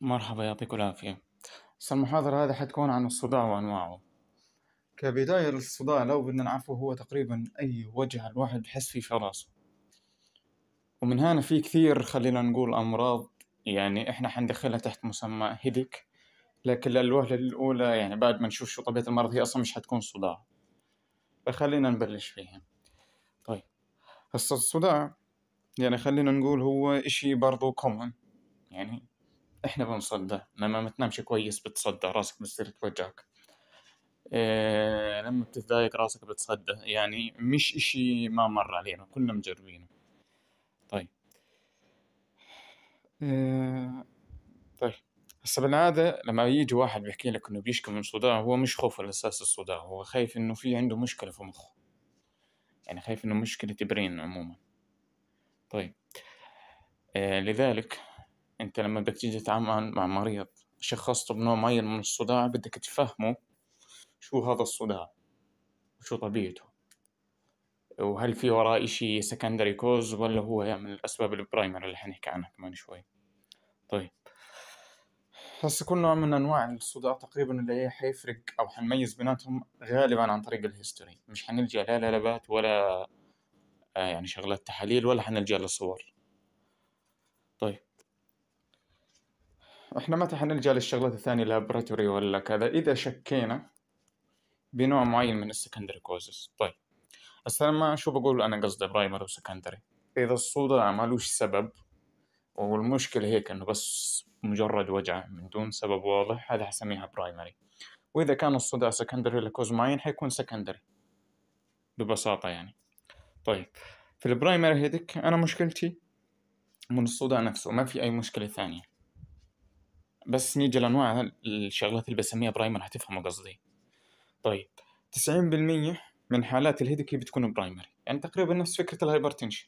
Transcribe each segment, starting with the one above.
مرحبا يعطيك العافية المحاضرة هذا حتكون عن الصداع وأنواعه كبداية للصداع لو بدنا نعرفه هو تقريبا أي وجع الواحد بحس فيه في راسه ومن هنا في كثير خلينا نقول أمراض يعني إحنا حندخلها تحت مسمى هيديك لكن للوهلة الأولى يعني بعد ما نشوف شو طبيعة المرض هي أصلا مش حتكون صداع فخلينا نبلش فيها طيب هسه الصداع يعني خلينا نقول هو إشي برضو كومن يعني احنا بنصدى لما ما تنامش كويس بتصدى راسك بتصير توجعك إيه لما بتتضايق راسك بتصدى يعني مش اشي ما مر علينا كلنا مجربينه طيب إيه طيب هسه بالعادة لما يجي واحد بيحكي لك انه بيشكي من صداع هو مش خوف على اساس الصداع هو خايف انه في عنده مشكلة في مخه يعني خايف انه مشكلة برين عموما طيب إيه لذلك يعني انت لما بدك تيجي تتعامل مع مريض شخصته بنوع معين من الصداع بدك تفهمه شو هذا الصداع وشو طبيعته وهل في وراه اشي سكندري كوز ولا هو يعني من الاسباب البرايمر اللي حنحكي عنها كمان شوي طيب هسه كل نوع من انواع الصداع تقريبا اللي هي حيفرق او حنميز بيناتهم غالبا عن طريق الهيستوري مش حنلجا لا لالبات ولا آه، يعني شغلات تحاليل ولا حنلجا لصور طيب احنا متى حنلجأ للشغلات الثانية لابراتوري ولا كذا إذا شكينا بنوع معين من السكندري كوزز طيب بس انا ما شو بقول انا قصدي برايمر وسكندري اذا الصداع مالوش سبب والمشكلة هيك انه بس مجرد وجع من دون سبب واضح هذا حسميها برايمري واذا كان الصداع سكندري لكوز معين حيكون سكندري ببساطة يعني طيب في البرايمري هيدك انا مشكلتي من الصداع نفسه ما في اي مشكلة ثانية بس نيجي لأنواع الشغلات اللي بسميها برايمر هتفهموا قصدي طيب تسعين بالمية من حالات الهيدكي بتكون برايمري يعني تقريبا نفس فكرة الهايبرتنشن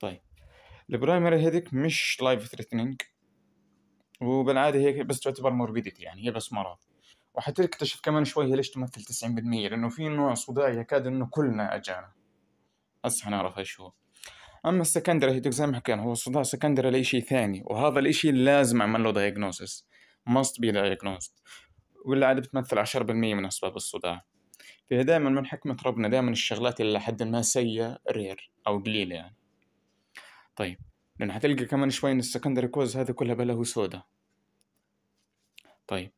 طيب البرايمري هيدك مش لايف ثريتنينج وبالعادة هي بس تعتبر موربيديتي يعني هي بس مرض وحتكتشف كمان شوي ليش تمثل تسعين بالمية لأنه في نوع صداع يكاد إنه كلنا أجانا هسه حنعرف إيش هو اما السكندري هيدوك زي ما حكينا هو صداع سكندري لإشي ثاني وهذا الإشي لازم اعمل له دايجنوسس بي دايجنوست واللي والعادة بتمثل 10% من اسباب الصداع فهي دائما من حكمة ربنا دائما الشغلات اللي لحد ما سيئة رير او قليلة يعني طيب لان حتلقى كمان شوي ان السكندري كوز هذا كلها هو سودا طيب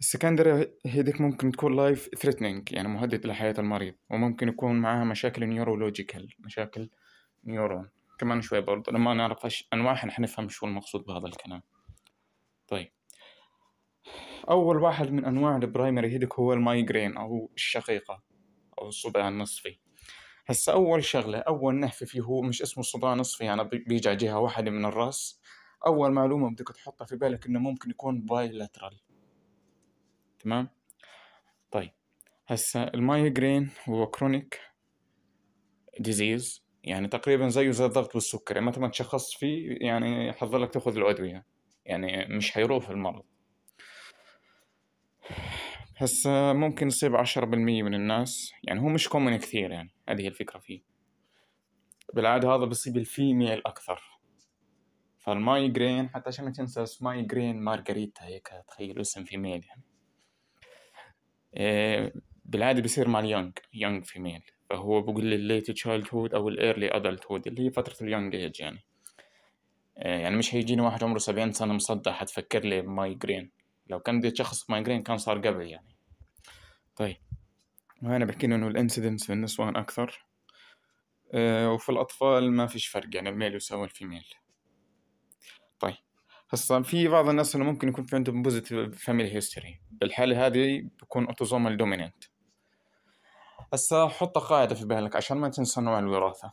السكندري هيديك ممكن تكون لايف ثريتنينج يعني مهدد لحياة المريض وممكن يكون معاها مشاكل نيورولوجيكال مشاكل نيورون كمان شوي برضه لما نعرف ايش انواعها حنفهم شو المقصود بهذا الكلام طيب اول واحد من انواع البرايمري هيدك هو المايجرين او الشقيقه او الصداع النصفي هسا اول شغله اول نهفه فيه هو مش اسمه صداع نصفي يعني بيجي على جهه واحده من الراس اول معلومه بدك تحطها في بالك انه ممكن يكون بايلاترال تمام طيب هسا المايجرين هو كرونيك ديزيز يعني تقريبا زيه زي الضغط والسكري متى ما تشخصت فيه يعني حظلك لك تاخذ الادويه يعني مش حيروح المرض هسا ممكن يصيب عشرة بالمية من الناس يعني هو مش كومن كثير يعني هذه الفكرة فيه بالعادة هذا بصيب الفيميل أكثر فالمايجرين حتى عشان ما تنسى اسم مايجرين مارغريتا هيك تخيل اسم فيميل يعني إيه، بالعادة بصير مع اليونج يونج فيميل فهو بقول لي الليت تشايلد هود او الايرلي ادلت هود اللي هي فتره اليونج ايج يعني آه، يعني مش هيجيني واحد عمره سبعين سنة مصدع حتفكر لي مايجرين لو كان بدي شخص مايجرين كان صار قبل يعني طيب وهنا بحكي إنه الانسيدنس في النسوان أكثر أه وفي الأطفال ما فيش فرق يعني الميل يساوي الفيميل طيب هسا في بعض الناس اللي ممكن يكون في عندهم بوزيتيف فاميلي هيستوري بالحالة هذه بكون اوتوزومال دوميننت هسه حط قاعدة في بالك عشان ما تنسى نوع الوراثة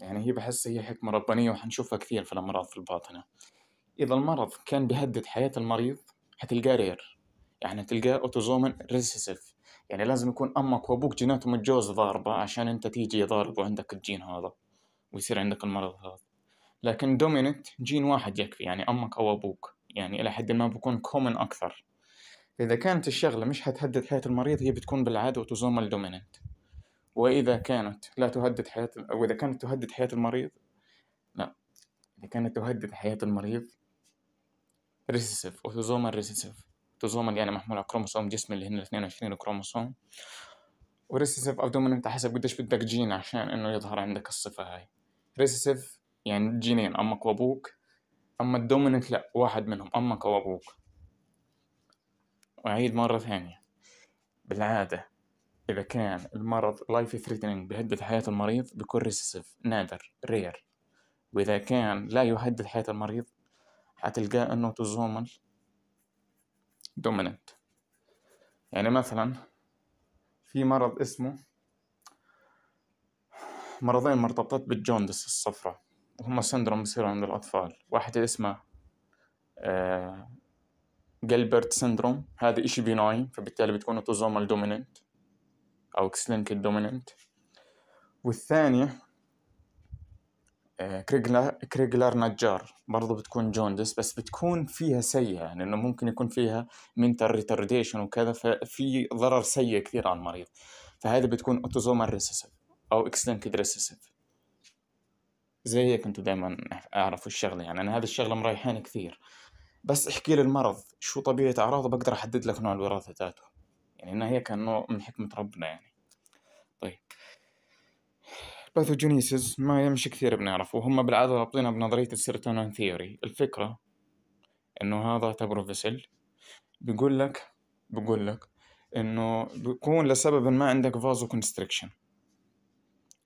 يعني هي بحس هي حكمة ربانية وحنشوفها كثير في الأمراض الباطنة إذا المرض كان بيهدد حياة المريض حتلقاه رير يعني تلقاه أوتوزوما ريسيسيف يعني لازم يكون أمك وأبوك جيناتهم الجوز ضاربة عشان أنت تيجي يضارب وعندك الجين هذا ويصير عندك المرض هذا لكن دومينت جين واحد يكفي يعني أمك أو أبوك يعني إلى حد ما بكون كومن أكثر إذا كانت الشغلة مش هتهدد حياة المريض هي بتكون بالعادة أوتوزومال دوميننت وإذا كانت لا تهدد حياة أو إذا كانت تهدد حياة المريض لا إذا كانت تهدد حياة المريض ريسيسيف أوتوزومال ريسيسيف أوتوزومال يعني محمول على كروموسوم جسم اللي هن الاثنين وعشرين كروموسوم وريسيسيف أو دوميننت حسب قديش بدك جين عشان إنه يظهر عندك الصفة هاي ريسيسيف يعني جينين أمك وأبوك أما الدوميننت لا واحد منهم أمك وأبوك أبوك وأعيد مرة ثانية بالعادة إذا كان المرض لايف ثريتنينج بيهدد حياة المريض بيكون ريسيسيف نادر رير وإذا كان لا يهدد حياة المريض حتلقاه إنه تزومل dominant يعني مثلا في مرض اسمه مرضين مرتبطات بالجوندس الصفراء وهما سندروم بيصير عند الأطفال واحد اسمه آه جلبرت سندروم هذا إشي بيناين فبالتالي بتكون اوتوزومال دوميننت أو اكسلينك دوميننت والثانية كريجلار آه، كريجلر نجار برضو بتكون جوندس بس بتكون فيها سيئة يعني انه ممكن يكون فيها منتال ريتارديشن وكذا ففي ضرر سيء كثير على المريض فهذا بتكون اوتوزومال ريسيسيف او اكسلنكد ريسيسيف زي هيك انتم دائما اعرفوا الشغله يعني انا هذه الشغله مريحاني كثير بس احكي لي المرض شو طبيعة أعراضه بقدر أحدد لك نوع الوراثة ذاته يعني إنها هيك نوع من حكمة ربنا يعني طيب باثوجينيسيس ما مش كثير بنعرفه وهم بالعادة رابطينها بنظرية السيرتونين ثيوري الفكرة إنه هذا تبرو فيسل بيقول لك بيقول لك إنه بيكون لسبب ما عندك فازو كونستريكشن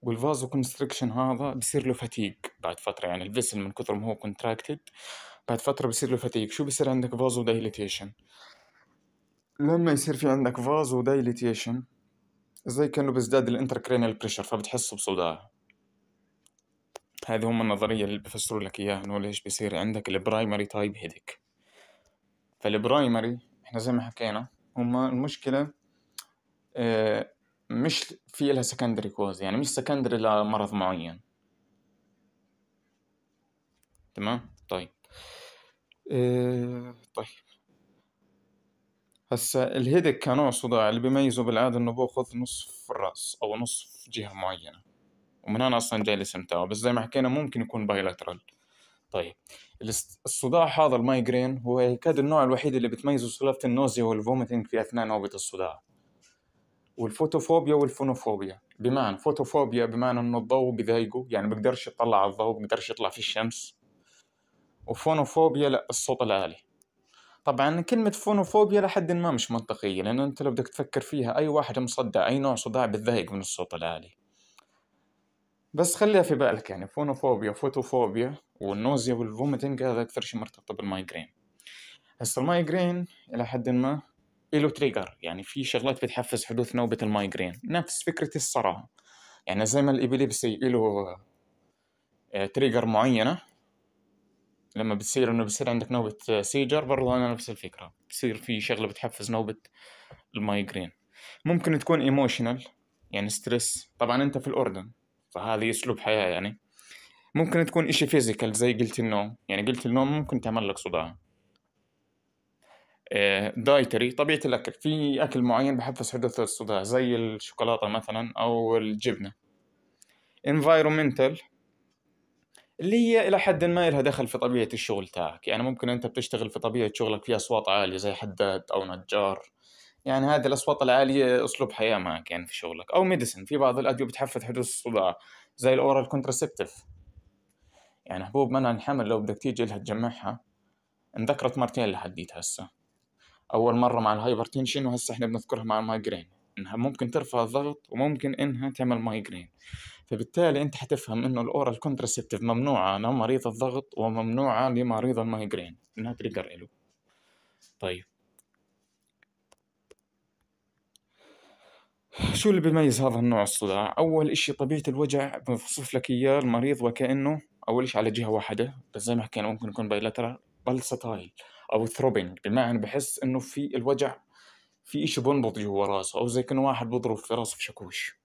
والفازو كونستريكشن هذا بصير له فتيق بعد فترة يعني الفيسل من كثر ما هو كونتراكتد بعد فترة بيصير له فتيك شو بيصير عندك فازو دايليتيشن لما يصير في عندك فازو دايليتيشن زي كأنه بيزداد الانتركرينال بريشر فبتحسه بصداع هذه هم النظرية اللي بفسروا لك إياها إنه ليش بيصير عندك البرايمري تايب هيدك فالبرايمري إحنا زي ما حكينا هما المشكلة آه، مش في لها سكندري كوز يعني مش سكندري لمرض معين تمام إيه، طيب هسا الهيدك كنوع صداع اللي بيميزه بالعادة إنه بأخذ نصف الرأس أو نصف جهة معينة ومن هنا أصلا جاي الاسم تاعه بس زي ما حكينا ممكن يكون بايلاترال طيب الصداع هذا المايجرين هو يكاد النوع الوحيد اللي بتميزه سلالة النوزيا والفوميتنج في أثناء نوبة الصداع والفوتوفوبيا والفونوفوبيا بمعنى فوتوفوبيا بمعنى انه الضوء بضايقه يعني بقدرش يطلع على الضوء بقدرش يطلع في الشمس وفونوفوبيا لا الصوت العالي طبعا كلمة فونوفوبيا لحد ما مش منطقية لأن أنت لو بدك تفكر فيها أي واحد مصدع أي نوع صداع بتضايق من الصوت العالي بس خليها في بالك يعني فونوفوبيا فوتوفوبيا والنوزيا والفوميتنج هذا أكثر شيء مرتبط بالمايجرين هسا المايجرين إلى حد ما إله تريجر يعني في شغلات بتحفز حدوث نوبة المايجرين نفس فكرة الصرع يعني زي ما الإبليبسي إله آه، تريجر معينة لما بتصير انه بتصير عندك نوبة سيجر برضو انا نفس الفكرة بتصير في شغلة بتحفز نوبة المايجرين ممكن تكون ايموشنال يعني ستريس طبعا انت في الاردن فهذه اسلوب حياة يعني ممكن تكون اشي فيزيكال زي قلت النوم يعني قلت النوم ممكن تعمل لك صداع دايتري آه، طبيعة الأكل في أكل معين بحفز حدوث الصداع زي الشوكولاتة مثلا أو الجبنة environmental اللي هي الى حد ما لها دخل في طبيعه الشغل تاعك يعني ممكن انت بتشتغل في طبيعه شغلك في اصوات عاليه زي حداد او نجار يعني هذه الاصوات العاليه اسلوب حياه معك يعني في شغلك او ميديسن في بعض الادويه بتحفز حدوث الصداع زي الاورال كونترسبتيف يعني حبوب منع الحمل لو بدك تيجي لها تجمعها انذكرت مرتين لحديت هسه اول مره مع الهايبرتنشن وهسه احنا بنذكرها مع المايجرين انها ممكن ترفع الضغط وممكن انها تعمل مايجرين فبالتالي انت حتفهم انه الاورال كونتراسبتيف ممنوعه لمريض الضغط وممنوعه لمريض المايجرين انها تريجر له طيب شو اللي بيميز هذا النوع الصداع اول اشي طبيعه الوجع بنوصف لك اياه المريض وكانه اول اشي على جهه واحده بس زي ما حكينا ممكن يكون بايلاترال بلساتايل او ثروبينج بمعنى بحس انه في الوجع في اشي بنبض جوا راسه او زي كانه واحد بضرب في راسه في شاكوش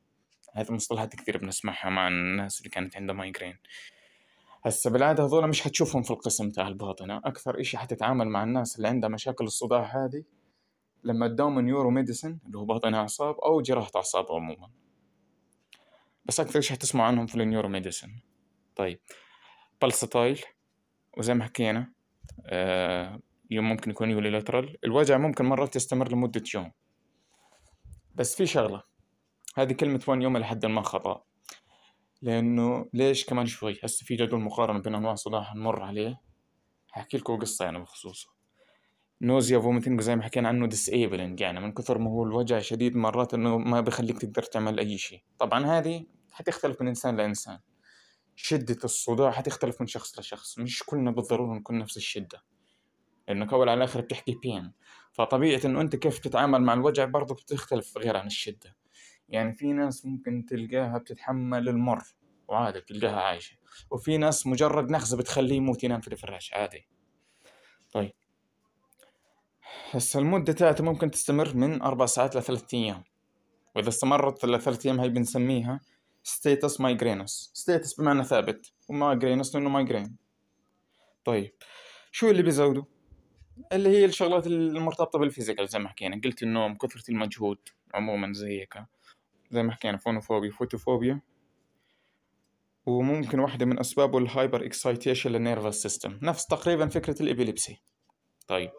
هذه المصطلحات كثير بنسمعها مع الناس اللي كانت عندها مايجرين هسه بالعاده هذول مش حتشوفهم في القسم تاع الباطنه اكثر إشي حتتعامل مع الناس اللي عندها مشاكل الصداع هذه لما تداوم نيورو ميديسن اللي هو باطنه اعصاب او جراحه اعصاب عموما بس اكثر شيء حتسمع عنهم في النيورو ميديسن طيب بالستايل وزي ما حكينا آه يوم ممكن يكون يوليلاترال الوجع ممكن مرات يستمر لمدة يوم بس في شغلة هذه كلمة وان يوم لحد ما خطأ لأنه ليش كمان شوي هسه في جدول مقارنة بين أنواع صلاح نمر عليه حاحكي لكم قصة يعني بخصوصه نوزيا فوميتنج زي ما حكينا عنه ديسيبلنج يعني من كثر ما هو الوجع شديد مرات انه ما بخليك تقدر تعمل اي شيء طبعا هذه حتختلف من انسان لانسان شدة الصداع حتختلف من شخص لشخص مش كلنا بالضرورة نكون نفس الشدة لأنك أول على الآخر بتحكي بين فطبيعة إنه أنت كيف تتعامل مع الوجع برضه بتختلف غير عن الشدة يعني في ناس ممكن تلقاها بتتحمل المر وعادي تلقاها عايشة وفي ناس مجرد نخزة بتخليه يموت ينام في الفراش عادي طيب هسه المدة تاعته ممكن تستمر من أربع ساعات لثلاثة أيام وإذا استمرت لثلاثة أيام هاي بنسميها ستيتس مايجرينس ستيتس بمعنى ثابت ومايجرينوس لأنه مايجرين طيب شو اللي بيزوده اللي هي الشغلات المرتبطة بالفيزيكال زي ما حكينا قلت النوم كثرة المجهود عموما زي هيك زي ما حكينا يعني فونوفوبيا فوتوفوبيا وممكن واحدة من أسبابه الهايبر إكسايتيشن للنيرفس سيستم نفس تقريبا فكرة الإبيليبسي طيب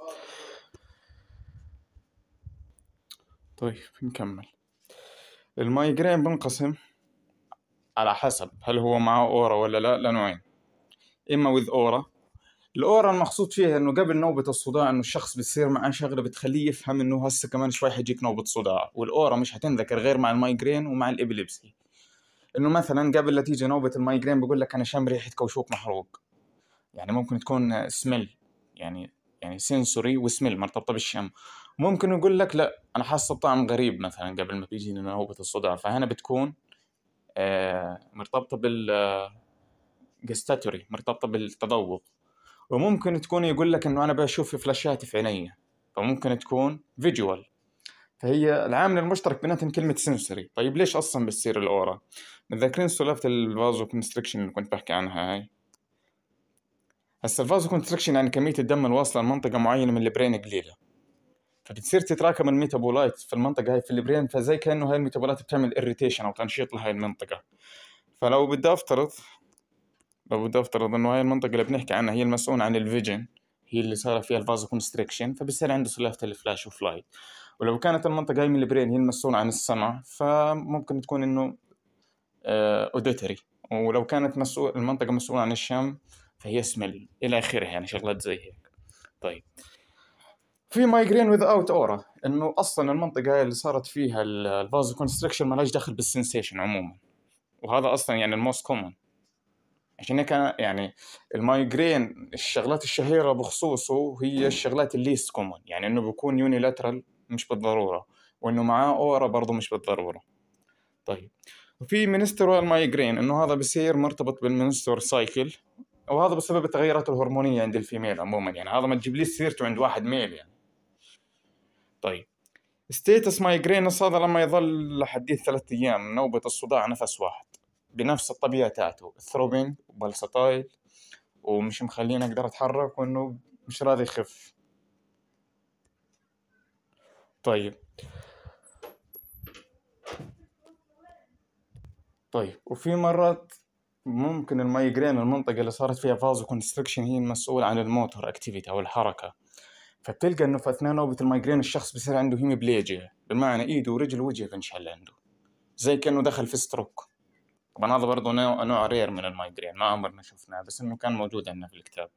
طيب نكمل المايجرين بنقسم على حسب هل هو معه أورا ولا لا لنوعين إما with أورا الاورا المقصود فيها انه قبل نوبه الصداع انه الشخص بتصير معاه شغله بتخليه يفهم انه هسه كمان شوي حيجيك نوبه صداع والاورا مش حتنذكر غير مع المايجرين ومع الابليبسي انه مثلا قبل لا تيجي نوبه المايجرين بقول لك انا شم ريحه كوشوك محروق يعني ممكن تكون سميل يعني يعني سنسوري وسميل مرتبطه بالشم ممكن يقول لك لا انا حاسه بطعم غريب مثلا قبل ما تيجي نوبه الصداع فهنا بتكون آه، مرتبطه بال جستاتوري آه، مرتبطه بالتذوق وممكن تكون يقول لك انه انا بشوف فلاشات في عيني فممكن تكون فيجوال فهي العامل المشترك بيناتهم كلمة سنسوري طيب ليش أصلا بتصير الأورا متذكرين سلافة الفازو كونستريكشن اللي كنت بحكي عنها هاي هسا الفازو كونستريكشن يعني كمية الدم الواصلة لمنطقة معينة من البرين قليلة فبتصير تتراكم الميتابولايت في المنطقة هاي في البرين فزي كأنه هاي الميتابولايت بتعمل إريتيشن أو تنشيط لهاي المنطقة فلو بدي أفترض لو بدي افترض انه هاي المنطقه اللي بنحكي عنها هي المسؤوله عن الفيجن هي اللي صار فيها الفازو كونستريكشن فبصير عنده سلافه الفلاش وفلايت ولو كانت المنطقه هاي من البرين هي المسؤوله عن السمع فممكن تكون انه اوديتري آه، ولو كانت مسؤول المنطقه مسؤوله عن الشم فهي سمل الى اخره يعني شغلات زي هيك طيب في مايجرين ويز اوت اورا انه اصلا المنطقه هاي اللي صارت فيها الفازو كونستريكشن ما دخل بالسنسيشن عموما وهذا اصلا يعني الموست كومن عشان هيك يعني المايجرين الشغلات الشهيره بخصوصه هي الشغلات الليست كومون يعني انه بيكون لاترال مش بالضروره وانه معاه اورا برضه مش بالضروره طيب وفي منسترال مايجرين انه هذا بصير مرتبط بالمنستر سايكل وهذا بسبب التغيرات الهرمونيه عند الفيميل عموما يعني هذا ما تجيب لي سيرته عند واحد ميل يعني طيب ستيتس مايجرينس هذا لما يظل لحديث ثلاثة أيام نوبة الصداع نفس واحد بنفس الطبيعه تاعته ثروبنج وبلسطايل ومش مخليني اقدر اتحرك وانه مش راضي يخف طيب طيب وفي مرات ممكن المايجرين المنطقة اللي صارت فيها فازو كونستركشن هي المسؤولة عن الموتور اكتيفيتي او الحركة فبتلقى انه في اثناء نوبة المايجرين الشخص بيصير عنده هيمبليجيا بمعنى ايده ورجل وجهه بنشل عنده زي كانه دخل في ستروك طبعا هذا برضو نوع, نوع رير من المايجرين ما عمرنا شفناه بس انه كان موجود عندنا في الكتاب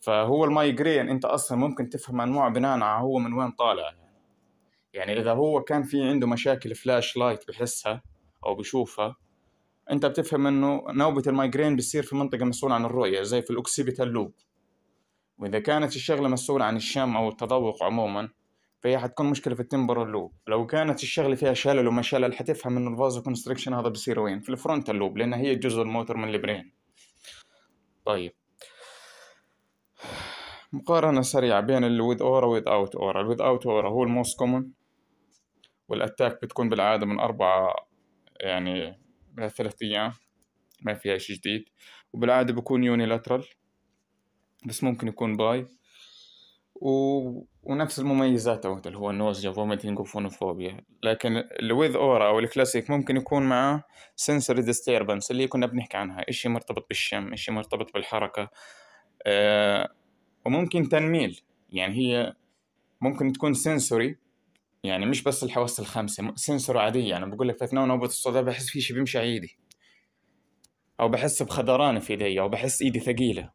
فهو المايجرين انت اصلا ممكن تفهم انواع بناء على هو من وين طالع يعني. يعني اذا هو كان في عنده مشاكل فلاش لايت بحسها او بشوفها انت بتفهم انه نوبه المايجرين بتصير في منطقه مسؤوله عن الرؤيه زي في الاوكسيبيتال لوب واذا كانت الشغله مسؤوله عن الشم او التذوق عموما فهي حتكون مشكله في التمبرال لوب لو كانت الشغله فيها شلل وما شلل حتفهم انه الفازو كونستريكشن هذا بصير وين في الفرونتال لوب لان هي جزء الموتور من البرين طيب مقارنة سريعة بين ال with اورا و اوت اورا ال اوت اورا هو الموست كومن والاتاك بتكون بالعادة من اربعة يعني من ثلاث ايام ما فيها اشي جديد وبالعادة بكون يوني لاترال بس ممكن يكون باي و... ونفس المميزات او اللي هو النوزجة فوميتنج وفونوفوبيا لكن الويذ اورا او الكلاسيك ممكن يكون معاه سنسوري ديستيربنس اللي كنا بنحكي عنها اشي مرتبط بالشم اشي مرتبط بالحركة آه وممكن تنميل يعني هي ممكن تكون سنسوري يعني مش بس الحواس الخمسة سنسور عادية يعني بقول لك فتنا نوبة الصداع بحس في شيء بيمشي عيدي أو بحس بخدران في إيدي أو بحس إيدي ثقيلة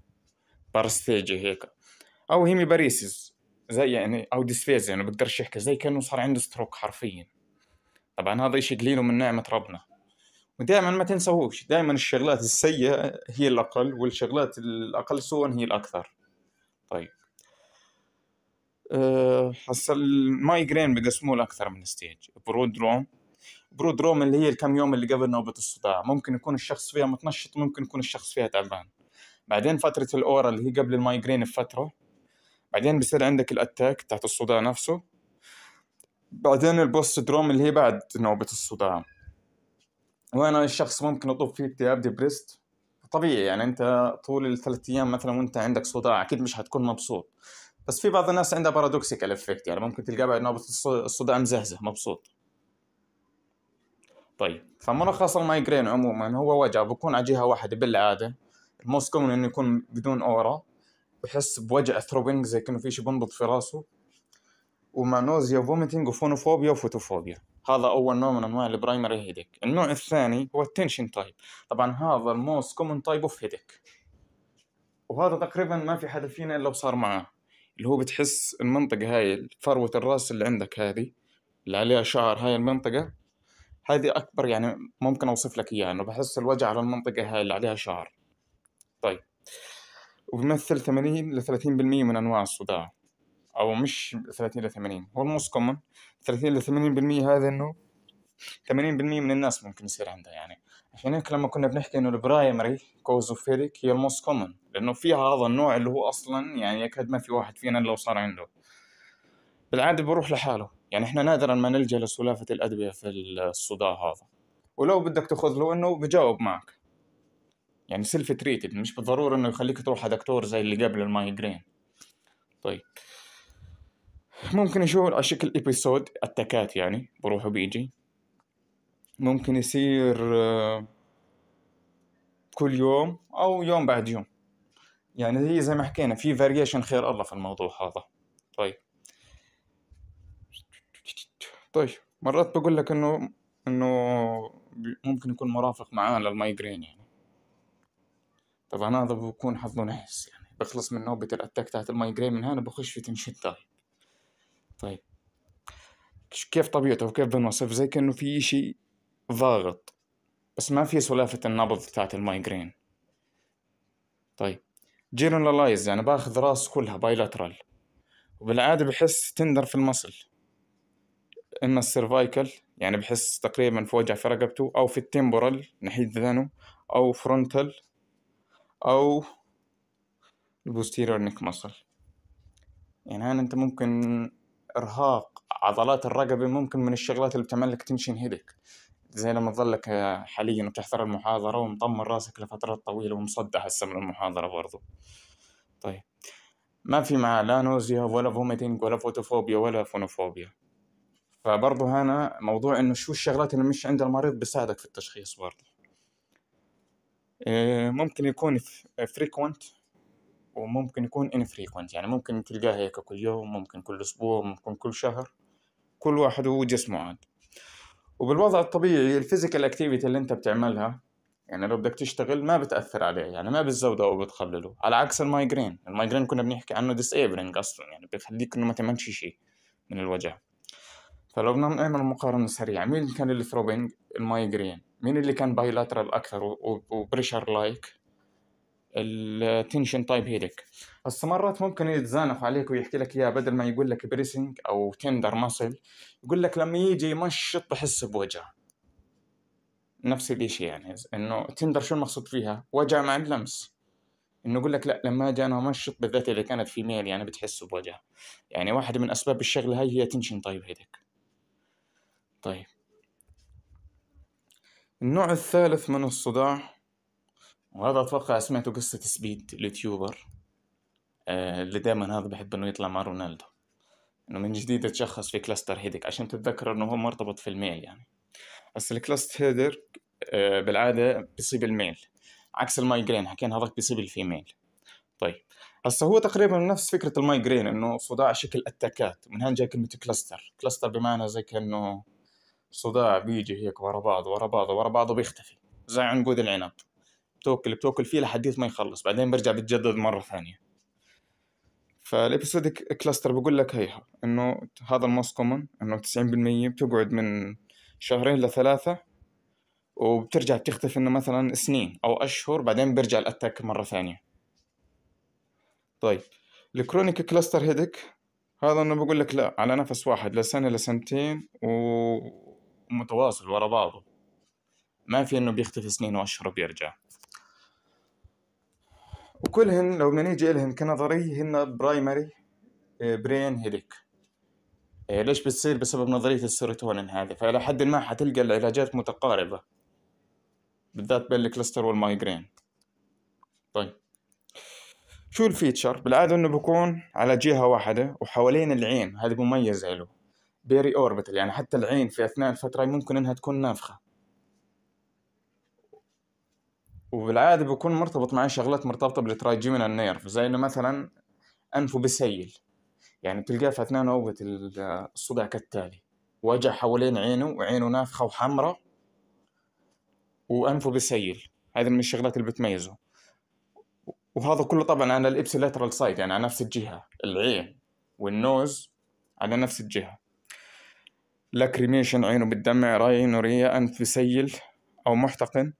بارستيجي هيك او هيمي باريسيز زي يعني او ديسفيزيا يعني بقدرش يحكي زي كانه صار عنده ستروك حرفيا طبعا هذا شيء قليل من نعمه ربنا ودائما ما تنسوهوش دائما الشغلات السيئه هي الاقل والشغلات الاقل سوءا هي الاكثر طيب آه، هسه أه المايجرين بقسموه لاكثر من ستيج برودروم برودروم اللي هي الكم يوم اللي قبل نوبه الصداع ممكن يكون الشخص فيها متنشط ممكن يكون الشخص فيها تعبان بعدين فتره الاورا اللي هي قبل المايجرين بفتره بعدين بصير عندك الاتاك بتاعت الصداع نفسه بعدين البوست دروم اللي هي بعد نوبة الصداع وأنا الشخص ممكن أطوف فيه اكتئاب ديبرست طبيعي يعني أنت طول الثلاث أيام مثلا وأنت عندك صداع أكيد مش حتكون مبسوط بس في بعض الناس عندها بارادوكسيكال افكت يعني ممكن تلقاه بعد نوبة الصداع مزهزه مبسوط طيب فملخص المايجرين عموما هو وجع بكون على جهه واحده بالعاده الموست كومن انه يكون بدون اورا بحس بوجع ثروبنج زي كانه في شيء بنبض في راسه ومانوزيا وفوميتنج وفونوفوبيا وفوتوفوبيا هذا اول نوع من انواع البرايمري هيديك النوع الثاني هو التنشن تايب طبعا هذا الموست كومن تايب اوف هيديك وهذا تقريبا ما في حدا فينا الا وصار معاه اللي هو بتحس المنطقة هاي فروة الراس اللي عندك هذه اللي عليها شعر هاي المنطقة هذه أكبر يعني ممكن أوصف لك إياها يعني إنه بحس الوجع على المنطقة هاي اللي عليها شعر طيب وبيمثل ثمانين لثلاثين بالمية من أنواع الصداع أو مش ثلاثين لثمانين هو الموست كومن ثلاثين لثمانين بالمية هذا إنه ثمانين بالمية من الناس ممكن يصير عندها يعني عشان هيك لما كنا بنحكي إنه البرايمري كوز اوف هيريك هي الموست كومن لأنه في هذا النوع اللي هو أصلا يعني يكاد ما في واحد فينا لو صار عنده بالعادة بروح لحاله يعني احنا نادرا ما نلجا لسلافة الأدوية في الصداع هذا ولو بدك تاخذ له انه بجاوب معك يعني سيلف تريتد مش بالضرورة انه يخليك تروح على دكتور زي اللي قبل المايجرين طيب ممكن يشوف على شكل ابيسود اتاكات يعني بروح وبيجي ممكن يصير آه، كل يوم او يوم بعد يوم يعني هي زي ما حكينا في فاريشن خير الله في الموضوع هذا طيب طيب مرات بقول لك انه انه ممكن يكون مرافق معاه للمايجرين يعني طبعا هذا بكون حظه نحس يعني بخلص من نوبة الأتاك تحت المايجرين من هنا بخش في تنشيط دايب طيب كيف طبيعته وكيف بنوصف زي كأنه في إشي ضاغط بس ما في سلافة النبض تحت المايجرين طيب جيرونالايز يعني باخذ راس كلها بايلاترال وبالعادة بحس تندر في المصل إما السيرفايكل يعني بحس تقريبا في وجع في رقبته أو في التيمبرال ناحية ذنه أو فرونتال أو البوستيريور نيك مصل يعني هنا أنت ممكن إرهاق عضلات الرقبة ممكن من الشغلات اللي بتعمل لك تنشن هيدك زي لما تظلك حاليا بتحضر المحاضرة ومطمن راسك لفترات طويلة ومصدع هسه من المحاضرة برضو طيب ما في معاه لا نوزيا ولا فوميتينج ولا فوتوفوبيا ولا فونوفوبيا فبرضه هنا موضوع انه شو الشغلات اللي مش عند المريض بيساعدك في التشخيص برضه آه، ممكن يكون فريكونت وممكن يكون انفريكونت يعني ممكن تلقاه هيك كل يوم ممكن كل أسبوع ممكن كل شهر كل واحد وجسمه عاد وبالوضع الطبيعي الفيزيكال اكتيفيتي اللي انت بتعملها يعني لو بدك تشتغل ما بتاثر عليه يعني ما بتزوده او بتقلله على عكس المايجرين المايجرين كنا بنحكي عنه ديسابلنج اصلا يعني بيخليك انه ما تعملش شيء من الوجع فلو بدنا نعمل مقارنه سريعه مين كان اللي المايجرين مين اللي كان بايلاترال اكثر وبريشر لايك التنشن تايب هيلك هسه مرات ممكن يتزانق عليك ويحكي لك اياه بدل ما يقول لك بريسنج او تندر ماسل يقول لك لما يجي يمشط بحس بوجع نفس الشيء يعني انه تندر شو المقصود فيها وجع مع اللمس انه يقول لك لا لما اجي انا امشط بالذات اذا كانت في ميل يعني بتحس بوجع يعني واحده من اسباب الشغله هاي هي تنشن تايب هيدك طيب النوع الثالث من الصداع وهذا أتوقع سمعته قصة سبيد اليوتيوبر آه، اللي دايما هذا بحب انه يطلع مع رونالدو انه من جديد تشخص في كلاستر هيدك عشان تتذكر انه هو مرتبط في الميل يعني بس الكلاستر هيدر آه، بالعاده بيصيب الميل عكس المايجرين حكينا هذاك بيصيب الفيميل طيب هسا هو تقريبا نفس فكره المايجرين انه صداع شكل اتاكات من هون جاي كلمه كلاستر كلاستر بمعنى زي كانه صداع بيجي هيك ورا بعض ورا بعض ورا بعض وبيختفي زي عنقود العنب بتوكل بتوكل فيه لحد ما يخلص بعدين برجع بتجدد مرة ثانية فالابيسودك كلاستر بقول لك هيها انه هذا الموست كومن انه 90% بتقعد من شهرين لثلاثة وبترجع بتختفي انه مثلا سنين او اشهر بعدين بيرجع الاتاك مرة ثانية طيب الكرونيك كلاستر هيدك هذا انه بقول لك لا على نفس واحد لسنة لسنتين و متواصل ورا بعضه ما في انه بيختفي سنين واشهر وبيرجع وكلهن لو بنيجي الهن كنظرية هن برايمري برين هيليك ليش بتصير بسبب نظرية السيروتونين هذه فإلى حد ما حتلقى العلاجات متقاربة بالذات بين الكلستر والمايجرين طيب شو الفيتشر بالعادة انه بكون على جهة واحدة وحوالين العين هذه مميزة له بيري اوربيتال يعني حتى العين في اثناء الفتره ممكن انها تكون نافخه وبالعاده بيكون مرتبط معاه شغلات مرتبطه بالترايجيمينال نيرف زي انه مثلا انفه بسيل يعني تلقاه في اثناء نوبه الصداع كالتالي وجع حوالين عينه وعينه نافخه وحمراء وانفه بسيل هذه من الشغلات اللي بتميزه وهذا كله طبعا على الابسيلاترال سايد يعني على نفس الجهه العين والنوز على نفس الجهه لاكريميشن عينه بتدمع راي ريا أنف سيل أو محتقن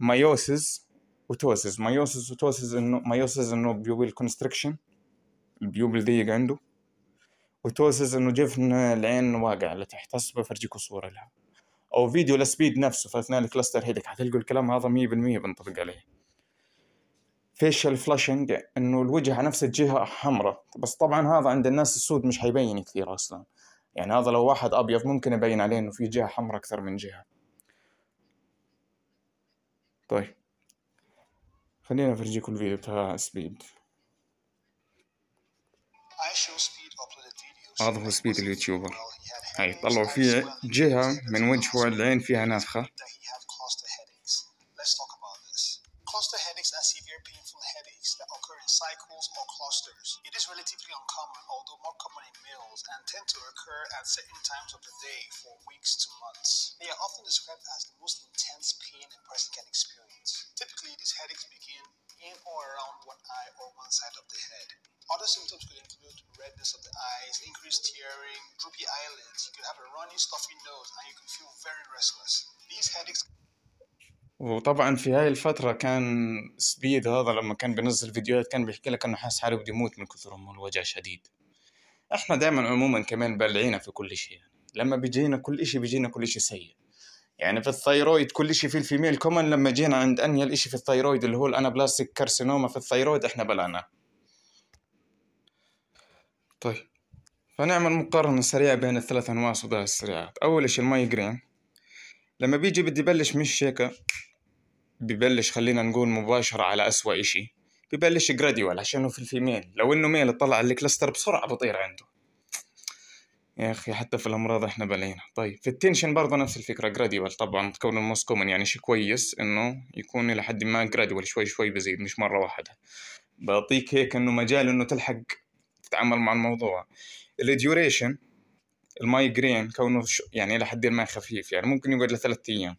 مايوسز وتوسز مايوسز وتوسز إنه مايوسز إنه بيوبل كونستريكشن البيوبل ضيق عنده وتوسز إنه جفن العين واقع لتحت هسه بفرجيكوا صورة لها أو فيديو لسبيد نفسه في أثناء الكلاستر هيدك حتلقوا الكلام هذا 100% بنطبق عليه فيشل فلاشنج انه الوجه على نفس الجهه حمراء بس طبعا هذا عند الناس السود مش حيبين كثير اصلا يعني هذا لو واحد ابيض ممكن يبين عليه انه في جهه حمراء اكثر من جهه طيب خلينا نفرجيكم الفيديو بتاع سبيد هذا هو سبيد اليوتيوبر هاي طلعوا فيه جهة من وجهه العين فيها نافخة relatively uncommon, although more common in males, and tend to occur at certain times of the day for weeks to months. They are often described as the most intense pain a person can experience. Typically, these headaches begin in or around one eye or one side of the head. Other symptoms could include redness of the eyes, increased tearing, droopy eyelids, you could have a runny, stuffy nose, and you can feel very restless. These headaches وطبعا في هاي الفترة كان سبيد هذا لما كان بينزل فيديوهات كان بيحكي لك انه حاسس حاله بده يموت من كثر ما الوجع شديد احنا دائما عموما كمان بلعينا في كل شيء يعني. لما بيجينا كل إشي بيجينا كل إشي سيء يعني في الثيرويد كل شيء في الفيميل كومن لما جينا عند انيا الاشي في الثيرويد اللي هو الانابلاستيك كارسينوما في الثيرويد احنا بلعناه طيب فنعمل مقارنة سريعة بين الثلاث أنواع صداع السريعات أول إشي المايجرين لما بيجي بدي بلش مش هيك ببلش خلينا نقول مباشرة على أسوأ إشي ببلش جراديوال عشانه في الفيميل لو انه ميل طلع الكلستر بسرعة بطير عنده يا اخي حتى في الامراض احنا بلينا طيب في التنشن برضه نفس الفكره جراديوال طبعا تكون الموست كومن يعني شي كويس انه يكون الى حد ما جراديوال شوي شوي بزيد مش مره واحده بعطيك هيك انه مجال انه تلحق تتعامل مع الموضوع الديوريشن المايجرين كونه يعني الى حد ما خفيف يعني ممكن يقعد لثلاث ايام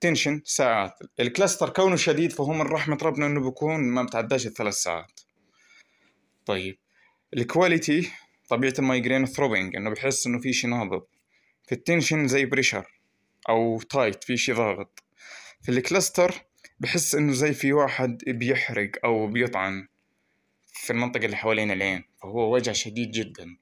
تنشن ساعات الكلاستر كونه شديد فهو من رحمة ربنا انه بيكون ما بتعداش الثلاث ساعات طيب الكواليتي طبيعة المايجرين ثروبينج انه بحس انه في شي نابض في التنشن زي بريشر او تايت في شي ضاغط في الكلاستر بحس انه زي في واحد بيحرق او بيطعن في المنطقة اللي حوالين العين فهو وجع شديد جدا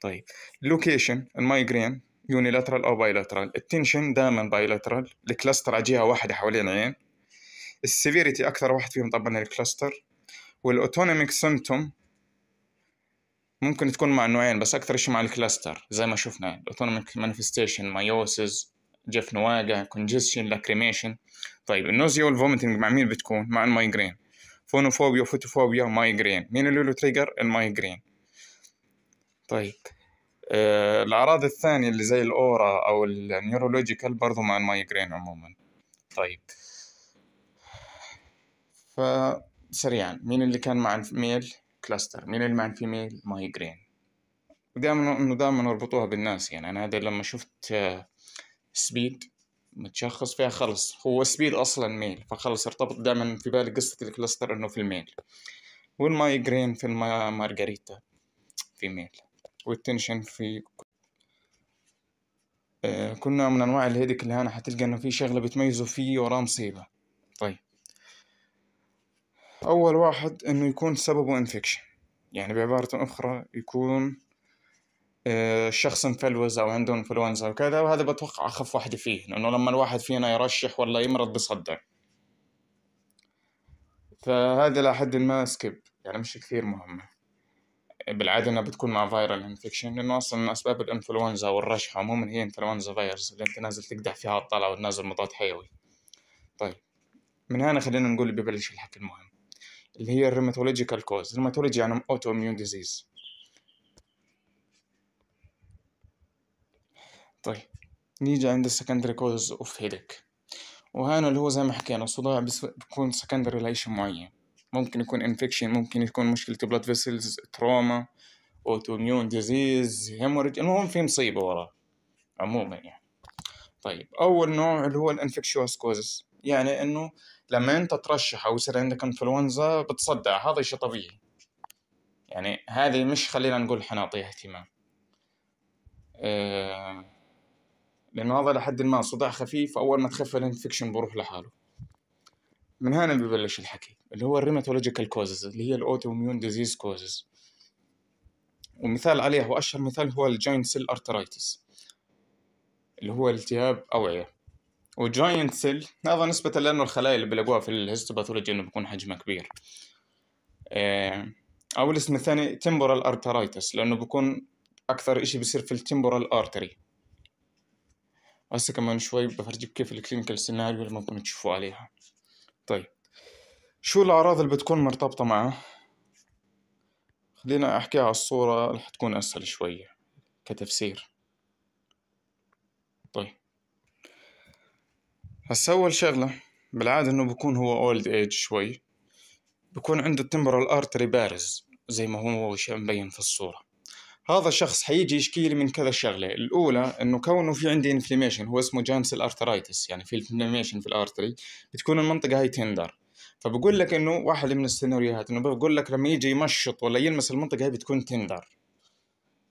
طيب لوكيشن المايجرين يونيلاترال او بايلاترال التنشن دائما بايلاترال الكلاستر على جهه واحده حوالين العين السيفيريتي اكثر واحد فيهم طبعا الكلاستر والاوتونوميك سيمتوم ممكن تكون مع النوعين بس اكثر شيء مع الكلاستر زي ما شفنا الاوتونوميك مانيفستيشن مايوسز جف نواقه كونجستشن لاكريميشن طيب النوزيا والفومتنج مع مين بتكون مع المايجرين فونوفوبيا وفوتوفوبيا مايجرين مين اللي له تريجر المايجرين طيب آه، الأعراض الثانية اللي زي الأورا أو النيورولوجيكال برضو مع المايجرين عموما طيب ف سريعا مين اللي كان مع الميل كلاستر مين اللي مع الفيميل مايجرين دائما انه دائما نربطوها بالناس يعني أنا هذا لما شفت سبيد آه، متشخص فيها خلص هو سبيد أصلا ميل فخلص ارتبط دائما في بالي قصة الكلاستر إنه في الميل والمايجرين في المارغريتا في ميل والتنشن في كل آه، نوع من انواع الهيدك اللي هنا هتلقى انه في شغله بتميزه فيه وراه مصيبه طيب اول واحد انه يكون سببه انفكشن يعني بعبارة أخرى يكون الشخص آه، انفلوز أو عنده انفلونزا وكذا وهذا بتوقع أخف واحد فيه لأنه لما الواحد فينا يرشح ولا يمرض بصدع فهذا لحد ما سكيب يعني مش كثير مهمة بالعاده انها بتكون مع فايرال انفكشن لانه اصلا اسباب الانفلونزا والرشح عموما هي انفلونزا فيروس اللي انت نازل تقدح فيها وتطلع وتنازل مضاد حيوي طيب من هنا خلينا نقول ببلش الحكي المهم اللي هي الريماتولوجيكال كوز الريماتولوجي يعني اوتو اميون ديزيز طيب نيجي عند السكندري كوز اوف هيدك وهنا اللي هو زي ما حكينا الصداع بيكون سكندري لإشي معين ممكن يكون انفكشن ممكن يكون مشكله بلاد فيسلز تروما اوتو ميون ديزيز هيموريج المهم في مصيبه وراه عموما يعني طيب اول نوع اللي هو الانفكشوس كوزز يعني انه لما انت ترشح او يصير عندك انفلونزا بتصدع هذا شيء طبيعي يعني هذه مش خلينا نقول حنعطيها اهتمام آه، لانه هذا لحد ما صداع خفيف اول ما تخف الانفكشن بروح لحاله من هنا ببلش الحكي اللي هو الريماتولوجيكال كوزز اللي هي الاوتو اميون ديزيز كوزز ومثال عليه واشهر مثال هو الجاينت سيل ارترايتس اللي هو التهاب اوعيه والجاينت سيل هذا نسبة لأنه الخلايا اللي بلاقوها في الهيستوباثولوجي إنه بيكون حجمها كبير آه، أو الاسم الثاني تيمبورال أرترايتس لأنه بيكون أكثر إشي بيصير في التيمبورال أرتري هسه كمان شوي بفرجيك كيف الكلينيكال سيناريو اللي ممكن تشوفوا عليها طيب شو الأعراض اللي بتكون مرتبطة معه؟ خلينا أحكيها على الصورة راح تكون أسهل شوية كتفسير طيب هسا أول شغلة بالعادة إنه بكون هو أولد إيج شوي بكون عنده التمبرال أرتري بارز زي ما هو مبين في الصورة هذا الشخص حيجي يشكي لي من كذا شغلة الأولى إنه كونه في عندي انفليميشن هو اسمه جانس الأرترايتس يعني في انفليميشن في الأرتري بتكون المنطقة هاي تندر فبقول لك انه واحد من السيناريوهات انه بقول لك لما يجي يمشط ولا يلمس المنطقه هي بتكون تندر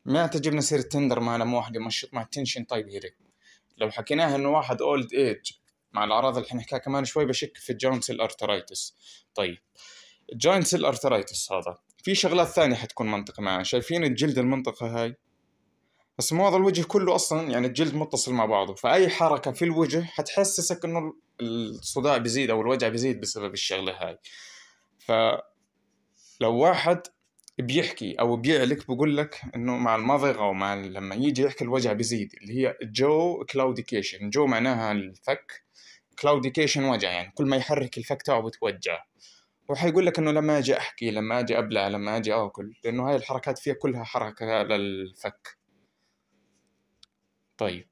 ما تجيبنا سيره تندر مع لما واحد يمشط مع التنشن طيب هيري لو حكيناها انه واحد اولد ايج مع الاعراض اللي حنحكيها كمان شوي بشك في الجوينتس سيل ارترايتس طيب الجوينتس سيل ارترايتس هذا في شغلات ثانيه حتكون منطقه معاه شايفين الجلد المنطقه هاي بس مو هذا الوجه كله اصلا يعني الجلد متصل مع بعضه فاي حركه في الوجه حتحسسك انه الصداع بيزيد او الوجع بيزيد بسبب الشغله هاي ف لو واحد بيحكي او بيعلك بقول لك انه مع المضغه ومع لما يجي يحكي الوجع بيزيد اللي هي جو كلاوديكيشن جو معناها الفك كلاوديكيشن وجع يعني كل ما يحرك الفك تاعه بتوجع وحيقول لك انه لما اجي احكي لما اجي ابلع لما اجي اكل لانه هاي الحركات فيها كلها حركه للفك طيب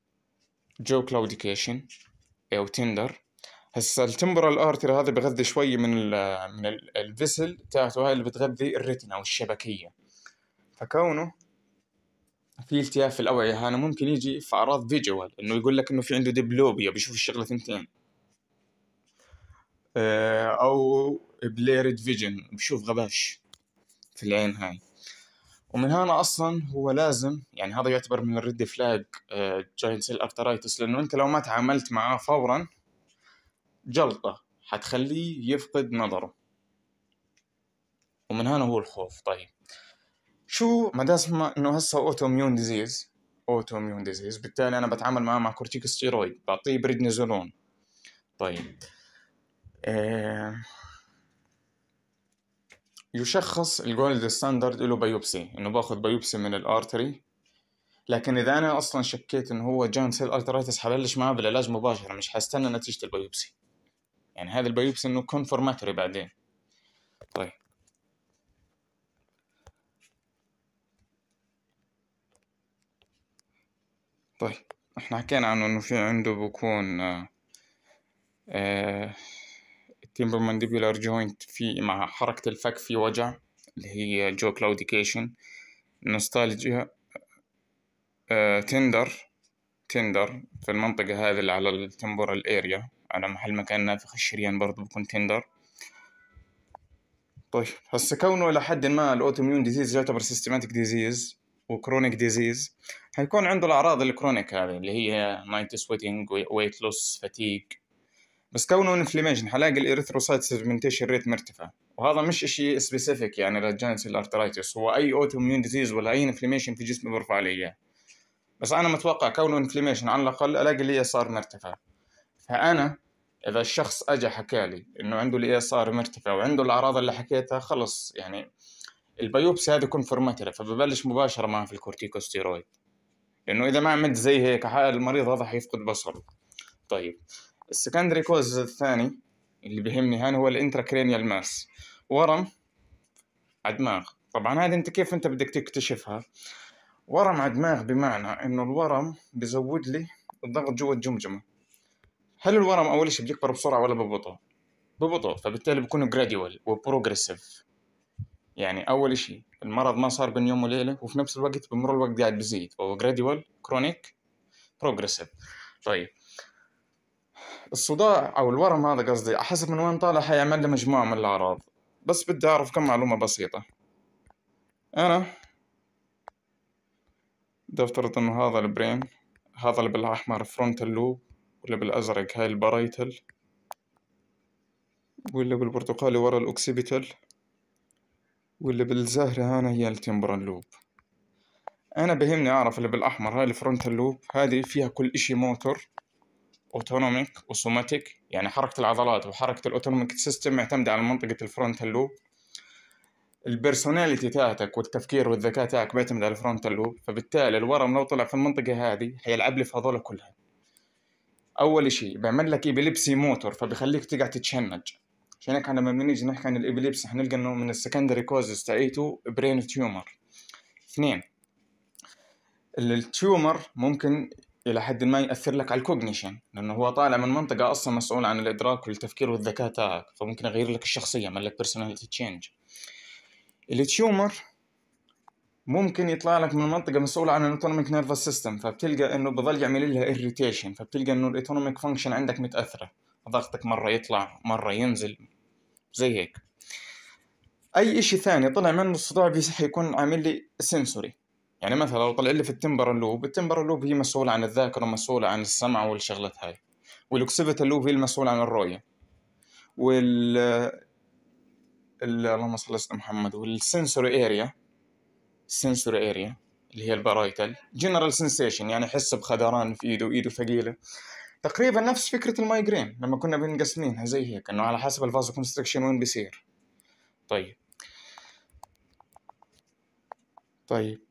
جو كلاوديكيشن او تندر هسه التمبرال الارتري هذا بغذي شوي من ال من الفيسل تاعته هاي اللي بتغذي الريتنا والشبكيه فكونه في التهاب في الاوعيه هنا ممكن يجي في اعراض فيجوال انه يقول لك انه في عنده دبلوبيا بيشوف الشغله ثنتين آه، او بليرد فيجن بشوف غباش في العين هاي ومن هنا اصلا هو لازم يعني هذا يعتبر من الريد فلاج جاينت سيل ارترايتس لانه انت لو ما تعاملت معاه فورا جلطه حتخليه يفقد نظره ومن هنا هو الخوف طيب شو ما دام انه هسه اوتو اميون ديزيز اوتو اميون ديزيز بالتالي انا بتعامل معاه مع كورتيكوستيرويد بعطيه بريدنيزولون طيب آه يشخص الجولد ستاندرد له بايوبسي انه باخد بايوبسي من الارتري لكن اذا انا اصلا شكيت انه هو جوينت سيل ارترايتس حبلش معاه بالعلاج مباشره مش حستنى نتيجه البايوبسي يعني هذا البايوبسي انه كونفورماتوري بعدين طيب طيب احنا حكينا عنه انه في عنده بكون آه آه تيمبر مانديبيولار جوينت في مع حركة الفك في وجع اللي هي جو كلاوديكيشن نوستالجيا آه تندر تندر في المنطقة هذه اللي على التمبورال اريا على محل مكان نافخ الشريان برضه بكون تندر طيب هسه كونه الى حد ما الاوتوميون ديزيز يعتبر سيستماتيك ديزيز وكرونيك ديزيز حيكون عنده الاعراض الكرونيك هذه اللي هي نايت سويتنج ويت لوس فتيج بس كونه انفليميشن حلاقي الاريثروسايت سيجمنتيشن ريت مرتفع وهذا مش شيء سبيسيفيك يعني للجانس الارترايتس هو اي اوتو ميون ديزيز ولا اي انفليميشن في جسمي بيرفع لي اياه بس انا متوقع كونه انفليميشن على الاقل الاقي الاي اس ار مرتفع فانا اذا الشخص اجى حكى لي انه عنده الاي اس ار مرتفع وعنده الاعراض اللي حكيتها خلص يعني البيوبسي هذه كونفرماتري فببلش مباشره معه في الكورتيكوستيرويد لانه اذا ما عملت زي هيك المريض هذا حيفقد بصره طيب السكندري كوز الثاني اللي بيهمني هان هو الانتراكرينيال ماس ورم على الدماغ طبعا هذه انت كيف انت بدك تكتشفها ورم على الدماغ بمعنى انه الورم بزود لي الضغط جوا الجمجمه هل الورم اول شيء بيكبر بسرعه ولا ببطء ببطء فبالتالي بيكون جراديوال وبروجريسيف يعني اول شيء المرض ما صار بين يوم وليله وفي نفس الوقت بمر الوقت قاعد بزيد هو جراديوال كرونيك بروجريسيف طيب الصداع او الورم هذا قصدي حسب من وين طالع حيعمل لي مجموعه من الاعراض بس بدي اعرف كم معلومه بسيطه انا بدي افترض انه هذا البرين هذا اللي بالاحمر فرونت لوب واللي بالازرق هاي الباريتال واللي بالبرتقالي ورا الاوكسيبيتال واللي بالزهري هنا هي التيمبرال لوب انا بهمني اعرف اللي بالاحمر هاي الفرونت لوب هذه فيها كل اشي موتور اوتونوميك وسوماتيك يعني حركه العضلات وحركه الاوتونوميك سيستم معتمده على منطقه الفرونتال لوب البرسوناليتي تاعتك والتفكير والذكاء تاعك بيعتمد على الفرونتال لوب فبالتالي الورم لو طلع في المنطقه هذه حيلعب لي في هذول كلها اول شيء بيعمل لك ايبيليبسي موتور فبيخليك تقعد تتشنج عشان هيك لما بنيجي نحكي عن الايبيليبس حنلقى انه من السكندري كوزز تاعيته برين تيومر اثنين التيومر ممكن الى حد ما ياثر لك على الكوجنيشن لانه هو طالع من منطقه اصلا مسؤول عن الادراك والتفكير والذكاء تاعك فممكن اغير لك الشخصيه اعمل لك بيرسوناليتي تشينج التيومر ممكن يطلع لك من منطقه مسؤوله عن الاوتونوميك نيرفس سيستم فبتلقى انه بضل يعمل لها اريتيشن فبتلقى انه الاوتونوميك فانكشن عندك متاثره ضغطك مره يطلع مره ينزل زي هيك اي اشي ثاني طلع منه الصداع حيكون عامل لي سنسوري يعني مثلا لو طلع لي في التمبر لوب التمبر لوب هي مسؤولة عن الذاكرة مسؤولة عن السمع والشغلات هاي والاكسيفيتال لوب هي المسؤولة عن الرؤية وال اللهم صل على محمد والسنسوري اريا السنسوري اريا اللي هي البرايتال جنرال سنسيشن يعني حس بخدران في ايده وايده ثقيله تقريبا نفس فكره المايجرين لما كنا بنقسمينها زي هيك انه على حسب الفازو كونستركشن وين بيصير طيب طيب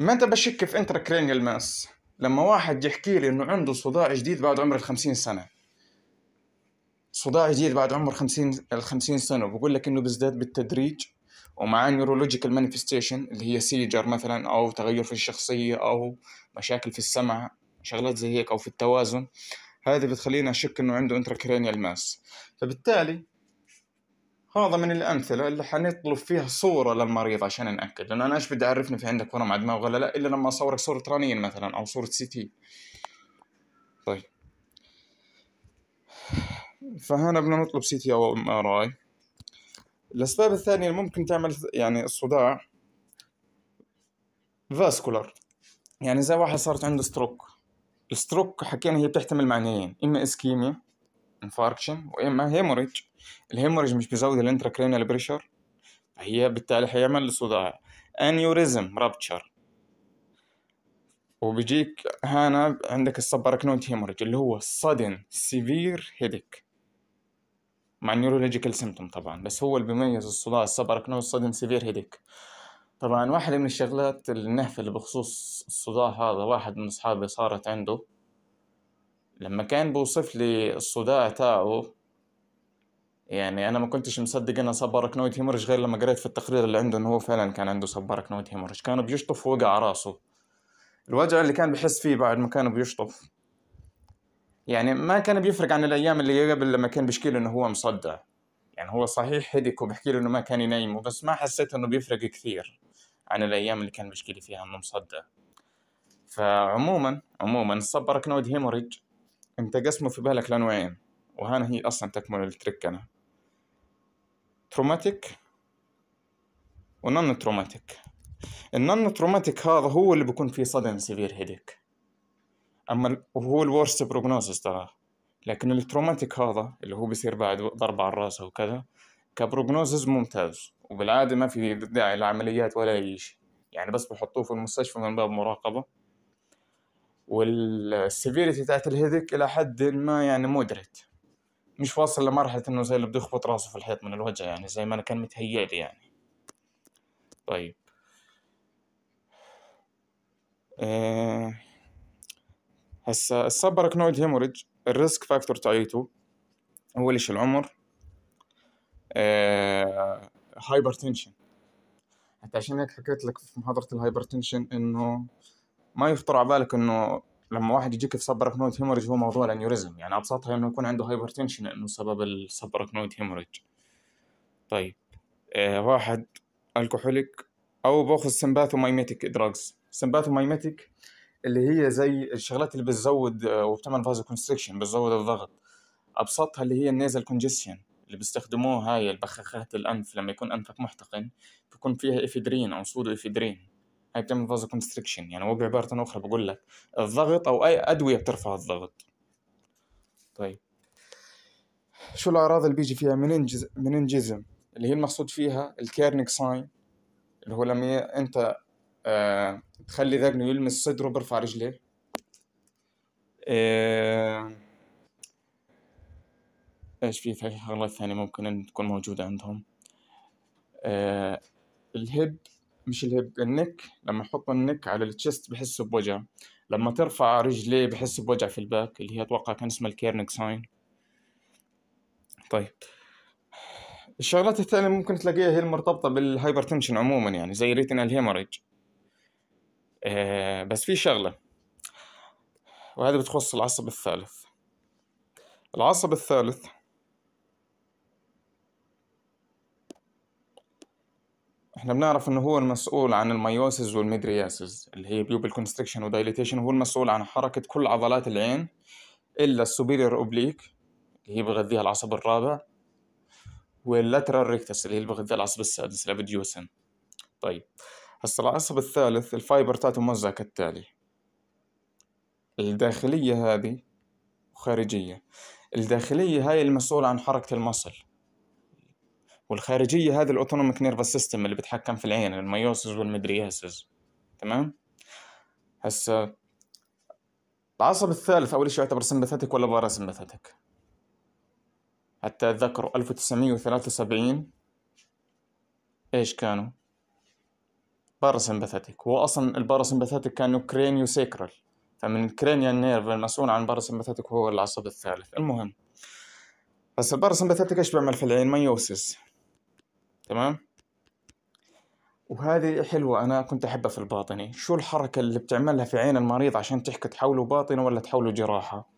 متى بشك في انتر كرينيال ماس؟ لما واحد يحكي لي انه عنده صداع جديد بعد عمر ال 50 سنه صداع جديد بعد عمر 50 ال 50 سنه وبقول لك انه بيزداد بالتدريج ومعاه نيورولوجيكال مانيفستيشن اللي هي سيجر مثلا او تغير في الشخصيه او مشاكل في السمع شغلات زي هيك او في التوازن هذه بتخلينا اشك انه عنده انتر كرينيال ماس فبالتالي هذا من الامثله اللي حنطلب فيها صوره للمريض عشان ناكد لانه انا ايش بدي اعرفني في عندك ورم على ولا لا الا لما اصورك صوره رنين مثلا او صوره سي تي طيب فهنا بدنا نطلب سي تي او ام ار اي الاسباب الثانيه اللي ممكن تعمل يعني الصداع فاسكولار يعني زي واحد صارت عنده ستروك الستروك حكينا هي بتحتمل معنيين اما اسكيميا انفاركشن واما هيموريج الهيموريج مش بيزود الانتراكرينال بريشر هي بالتالي هيعمل صداع انيوريزم رابتشر وبيجيك هنا عندك السبراكنوت هيموريج اللي هو sudden سيفير هيدك مع النيورولوجيكال سيمتوم طبعا بس هو اللي بيميز الصداع السبراكنوت صدن سيفير هيدك طبعا واحدة من الشغلات النهفة اللي بخصوص الصداع هذا واحد من أصحابي صارت عنده لما كان بوصف لي الصداع تاعه يعني انا ما كنتش مصدق انه صبر كنويت هيموريج غير لما قريت في التقرير اللي عنده انه هو فعلا كان عنده صبر كنويت هيموريج كانوا بيشطف وقع راسه الوجع اللي كان بحس فيه بعد ما كان بيشطف يعني ما كان بيفرق عن الايام اللي قبل لما كان بيشكي انه هو مصدع يعني هو صحيح هدك وبحكي له انه ما كان ينيمه بس ما حسيت انه بيفرق كثير عن الايام اللي كان بيشكي لي فيها انه مصدع فعموما عموما الصب كنويت هيموريج انت قسمه في بالك لنوعين وهنا هي اصلا تكمل التريك انا تروماتيك ونون تروماتيك النون تروماتيك هذا هو اللي بيكون فيه صدم سيفير هيديك اما وهو الورست بروجنوزس ترى لكن التروماتيك هذا اللي هو بيصير بعد ضربة على الراس وكذا كبروجنوزس ممتاز وبالعاده ما في داعي لعمليات ولا اي شيء يعني بس بحطوه في المستشفى من باب مراقبة والسيفيريتي تاعت الهيدك الى حد ما يعني مودريت مش واصل لمرحله انه زي اللي بده يخبط راسه في الحيط من الوجع يعني زي ما انا كان متهيأ لي يعني طيب أه هسا السب هيموريج الريسك فاكتور تاعيته اول شيء العمر أه هايبرتنشن حتى عشان هيك حكيت لك في محاضرة الهايبرتنشن انه ما يخطر على بالك انه لما واحد يجيك في سبرك نويد هيموريج هو موضوع الانيوريزم يعني ابسطها انه يكون عنده هايبرتنشن انه سبب السبرك نويد هيموريج طيب آه واحد الكحوليك او باخذ سمباثومايميتيك دراجز سمباثومايميتيك اللي هي زي الشغلات اللي بتزود آه، وبتعمل فازو كونستريكشن بتزود الضغط ابسطها اللي هي النيزل كونجستشن اللي بيستخدموه هاي البخاخات الانف لما يكون انفك محتقن بيكون فيها افيدرين او سودو افيدرين هاي بتعمل فازو كونستريكشن يعني هو بعبارة أخرى بقول لك الضغط أو أي أدوية بترفع الضغط طيب شو الأعراض اللي بيجي فيها مننجز مننجزم اللي هي المقصود فيها الكيرنيك ساين اللي هو لما أنت آه تخلي ذقنه يلمس صدره برفع رجليه آه، ايش في شغلات ثانية ممكن أن تكون موجودة عندهم آه الهيب مش الهب النك لما احط النك على التشست بحس بوجع لما ترفع رجلي بحس بوجع في الباك اللي هي اتوقع كان اسمها الكيرنك ساين طيب الشغلات الثانية ممكن تلاقيها هي المرتبطة بالهايبرتنشن عموما يعني زي ريتينال هيموريج آه بس في شغلة وهذا بتخص العصب الثالث العصب الثالث احنا بنعرف انه هو المسؤول عن الميوسز والميدرياسز اللي هي بيوبل كونستريكشن ودايليتيشن هو المسؤول عن حركه كل عضلات العين الا السوبيريور اوبليك اللي هي بغذيها العصب الرابع واللاترال ريكتس اللي هي بغذيها العصب السادس الابيديوسن طيب هسه العصب الثالث الفايبر تاعته موزع كالتالي الداخليه هذه وخارجيه الداخليه هاي المسؤوله عن حركه المصل والخارجيه هذه الاوتونوميك نيرفس سيستم اللي بتحكم في العين الميوسز والمدرياسز تمام هسه العصب الثالث اول شيء يعتبر سمبثاتيك ولا سمبثاتيك حتى اتذكروا 1973 ايش كانوا سمبثاتيك هو اصلا سمبثاتيك كانوا كرينيو سيكرال فمن الكرينيال نيرف المسؤول عن سمبثاتيك هو العصب الثالث المهم بس سمبثاتيك ايش بيعمل في العين ميوسس تمام وهذه حلوة أنا كنت أحبها في الباطني شو الحركة اللي بتعملها في عين المريض عشان تحكي تحوله باطنة ولا تحوله جراحة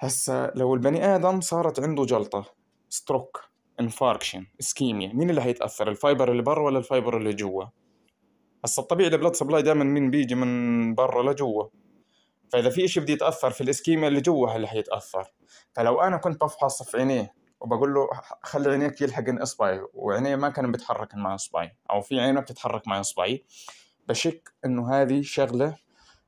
هسا لو البني آدم صارت عنده جلطة ستروك انفاركشن اسكيميا مين اللي حيتأثر الفايبر اللي برا ولا الفايبر اللي جوا هسا الطبيعي البلاد سبلاي دائما مين بيجي من برا لجوا فإذا في إشي بده يتأثر في الإسكيميا اللي جوا اللي حيتأثر فلو أنا كنت بفحص في عينيه وبقول له خلي عينيك يلحقن اصبعي وعينيه ما كان بيتحرك مع اصبعي او في عينه بتتحرك مع اصبعي بشك انه هذه شغله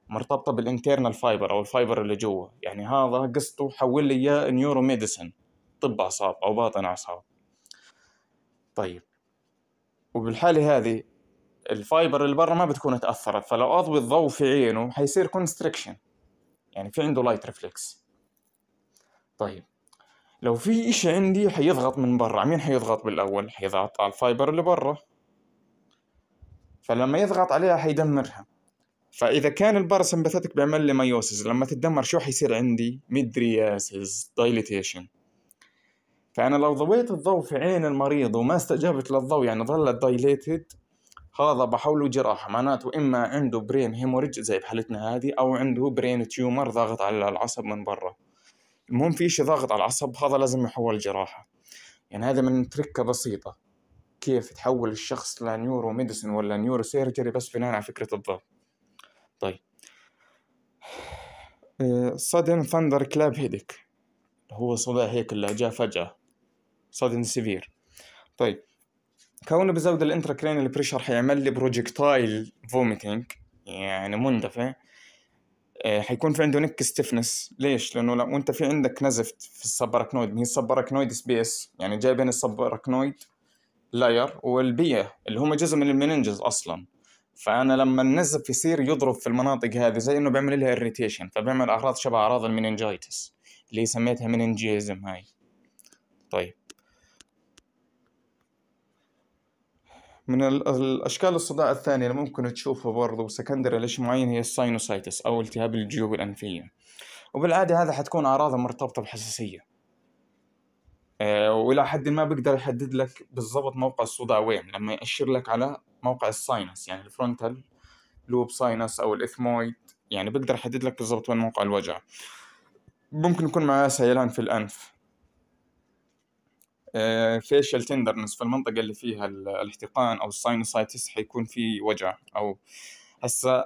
مرتبطه بالانترنال فايبر او الفايبر اللي جوا يعني هذا قصته حول لي اياه نيورو ميديسن طب اعصاب او باطن اعصاب طيب وبالحاله هذه الفايبر اللي برا ما بتكون تاثرت فلو اضوي الضوء في عينه حيصير كونستريكشن يعني في عنده لايت ريفلكس طيب لو في إشي عندي حيضغط من برا مين حيضغط بالأول حيضغط على الفايبر اللي برا فلما يضغط عليها حيدمرها فإذا كان البار سمباثيتك بيعمل لي مايوسيس لما تتدمر شو حيصير عندي ميدرياسيس دايليتيشن فأنا لو ضويت الضوء في عين المريض وما استجابت للضوء يعني ظلت دايليتد هذا بحوله جراحة معناته إما عنده برين هيموريج زي بحالتنا هذه أو عنده برين تيومر ضاغط على العصب من برا المهم في شيء ضاغط على العصب هذا لازم يحول جراحة يعني هذا من تركة بسيطة كيف تحول الشخص لنيورو ميديسن ولا نيورو سيرجري بس بناء على فكرة الضغط طيب صدن ثندر كلاب هيدك هو صداع هيك اللي جاء فجأة صدن سيفير طيب كونه بزود الانتراكرينال بريشر حيعمل لي بروجكتايل فوميتنج يعني مندفع آه، حيكون في عنده نك ستيفنس ليش؟ لانه لو انت في عندك نزف في السبراكنويد هي السبراكنويد سبيس يعني جاي بين السبراكنويد لاير والبيئه اللي هم جزء من المننجز اصلا فانا لما النزف يصير يضرب في المناطق هذه زي انه بيعمل لها اريتيشن فبيعمل اعراض شبه اعراض المننجايتس اللي سميتها مننجيزم هاي طيب من الأشكال الصداع الثانية اللي ممكن تشوفها برضو سكندري ليش معين هي الساينوسايتس أو التهاب الجيوب الأنفية وبالعادة هذا حتكون اعراضه مرتبطة بحساسية أه وإلى حد ما بقدر يحدد لك بالضبط موقع الصداع وين لما يأشر لك على موقع الساينس يعني الفرونتال لوب ساينس أو الإثمويد يعني بقدر أحدد لك بالضبط وين موقع الوجع ممكن يكون معاه سيلان في الأنف فيشل آه، تندرنس في المنطقة اللي فيها الاحتقان أو الساينوسايتس حيكون في وجع أو هسا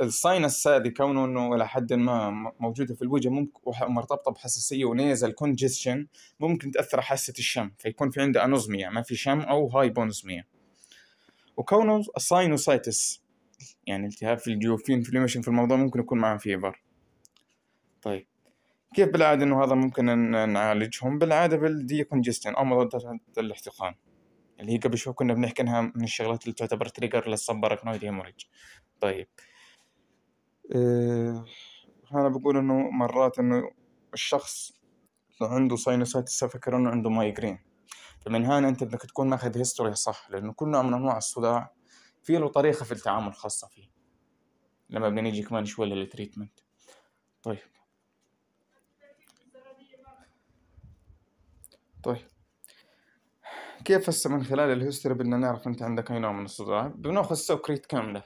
الساينس هذه كونه انه الى حد ما موجوده في الوجه ممكن ومرتبطه بحساسيه ونيزل كونجستشن ممكن تاثر حاسه الشم فيكون في عنده انوزميا ما في شم او هايبونزميا وكونه الساينوسايتس يعني التهاب في الجيوب في في الموضوع ممكن يكون معاه فيبر طيب كيف بالعادة انه هذا ممكن نعالجهم بالعادة كونجستن او مضادات الاحتقان اللي هي قبل شوي كنا بنحكي انها من الشغلات اللي تعتبر تريجر أركنويد هيموريج طيب أه انا بقول انه مرات انه الشخص لو عنده ساينوسايتس فكر انه عنده مايجرين فمن هنا انت بدك تكون ماخذ هيستوري صح لانه كل نوع من انواع الصداع في له طريقه في التعامل خاصه فيه لما بدنا نيجي كمان شوي للتريتمنت طيب طيب كيف هسه من خلال الهيستوري بدنا نعرف انت عندك اي نوع من الصداع؟ بناخذ سوكريت كامله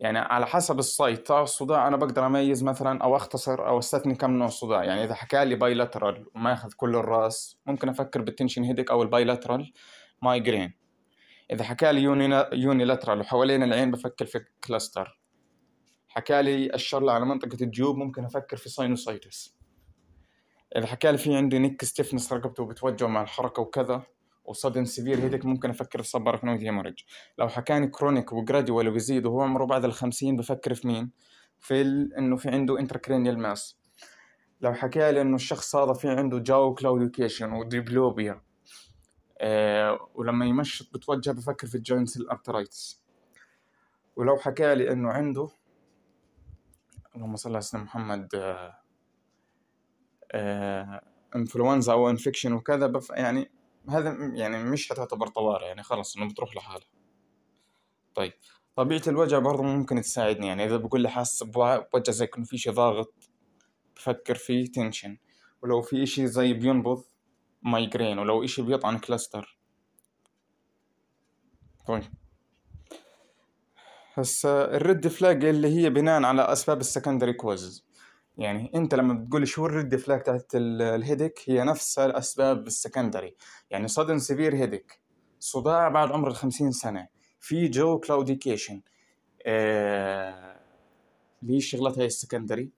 يعني على حسب السايت الصداع انا بقدر اميز مثلا او اختصر او استثني كم نوع صداع يعني اذا حكى لي باي لاترال وماخذ كل الراس ممكن افكر بالتنشن هيدك او الباي لاترال مايجرين اذا حكى لي يوني يوني لاترال وحوالين العين بفكر في كلاستر حكى لي الشر على منطقه الجيوب ممكن افكر في ساينوسايتس اللي حكى لي في عندي نيك ستيفنس رقبته وبتوجع مع الحركه وكذا وصدم سيفير هيك ممكن افكر في صبر فنويد هيمورج لو حكاني كرونيك وجراديوال وبيزيد وهو عمره بعد الخمسين بفكر في مين في ال... انه في عنده انتركرينيال ماس لو حكى لي انه الشخص هذا في عنده جاو كلاوديكيشن وديبلوبيا آه ولما يمشط بتوجه بفكر في الجوينتس الارترايتس ولو حكى لي انه عنده اللهم صل على سيدنا محمد آه انفلونزا آه، او انفكشن وكذا بف يعني هذا يعني مش حتعتبر طوارئ يعني خلاص انه بتروح لحالها طيب طبيعة الوجع برضه ممكن تساعدني يعني إذا بقول لي حاسس بوجع زي كأنه في شي ضاغط بفكر فيه تنشن ولو في إشي زي بينبض مايجرين ولو إشي بيطعن كلاستر طيب هسا الريد فلاج اللي هي بناء على أسباب السكندري كوزز يعني انت لما بتقول شو الريد فلاج تحت الهيدك هي نفسها الاسباب السكندري يعني صدن سيفير هيدك صداع بعد عمر ال 50 سنه في جو كلاوديكيشن آه... دي هي الشغلات هاي السكندري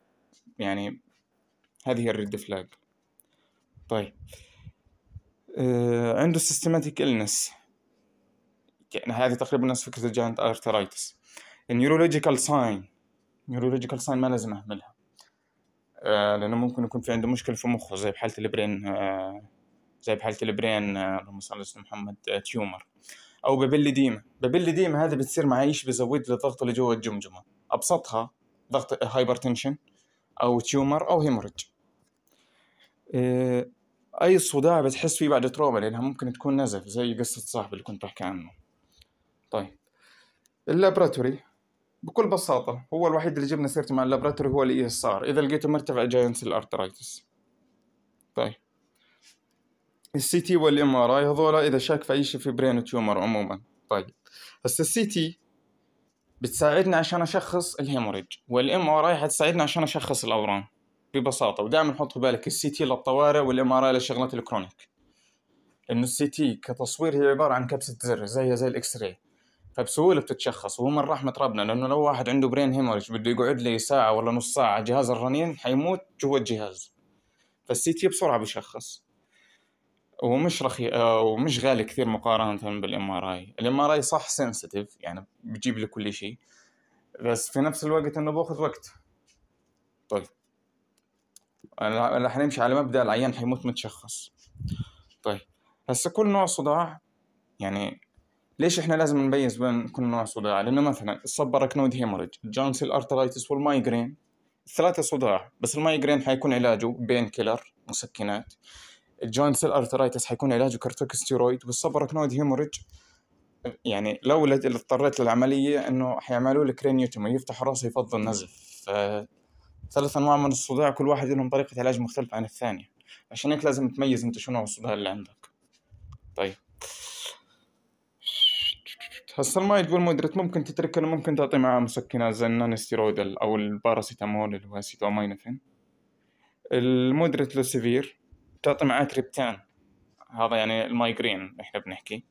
يعني هذه هي الريد فلاج طيب آه... عنده سيستماتيك النس يعني هذه تقريبا نفس فكره الجاينت ارثرايتس النيورولوجيكال ساين نيورولوجيكال ساين ما لازم اهملها آه، لانه ممكن يكون في عنده مشكله في مخه زي بحاله البرين آه، زي بحاله البرين آه، اللهم صل على محمد تيومر او بابيلي ديما هذا بتصير مع ايش بيزود لي الضغط اللي جوه الجمجمه ابسطها ضغط هايبرتنشن او تيومر او هيموريج اي صداع بتحس فيه بعد تروما لانها ممكن تكون نزف زي قصه صاحبي اللي كنت بحكي عنه طيب اللابراتوري بكل بساطه هو الوحيد اللي جبنا سيرته مع اللابراتوري هو الاي اس إيه ار اذا لقيته مرتفع جاينس الارترايتس طيب السي تي والام ار اي هذولا اذا شاك في اي شيء في برين تيومر عموما طيب هسه السي تي بتساعدنا عشان اشخص الهيموريج والام ار اي حتساعدنا عشان اشخص الاورام ببساطه ودائما حط في بالك السي تي للطوارئ والام ار اي للشغلات الكرونيك انه السي تي كتصوير هي عباره عن كبسه زر زيها زي الاكس راي فبسهوله بتتشخص وهو من رحمه ربنا لانه لو واحد عنده برين هيموريج بده يقعد لي ساعه ولا نص ساعه جهاز الرنين حيموت جوا الجهاز فالسي تي بسرعه بشخص ومش رخي آه، ومش غالي كثير مقارنه بالام ار اي الام ار اي صح سنسيتيف يعني بجيب لي كل شيء بس في نفس الوقت انه باخذ وقت طيب رح نمشي على مبدا العيان حيموت متشخص طيب هسه كل نوع صداع يعني ليش احنا لازم نميز بين كل نوع صداع؟ لانه مثلا الصب اراكنويد هيموريج، الجونسل ارترايتس والمايجرين الثلاثة صداع بس المايجرين حيكون علاجه بين كيلر مسكنات الجوينت سيل ارترايتس حيكون علاجه كارتوكستيرويد والصب اراكنويد هيموريج يعني لو اضطريت للعملية انه حيعملوا لك كرينيوتومي يفتح راسه يفضل نزف ثلاث انواع من الصداع كل واحد لهم طريقة علاج مختلفة عن الثانية عشان هيك لازم تميز انت شنو الصداع اللي عندك طيب هسه ما تقول مدرة ممكن تترك له ممكن تعطي معاه مسكنات زي النانستيرويد او الباراسيتامول اللي هو سيتوماينفين المودريت سيفير تعطي معاه كريبتان هذا يعني المايجرين احنا بنحكي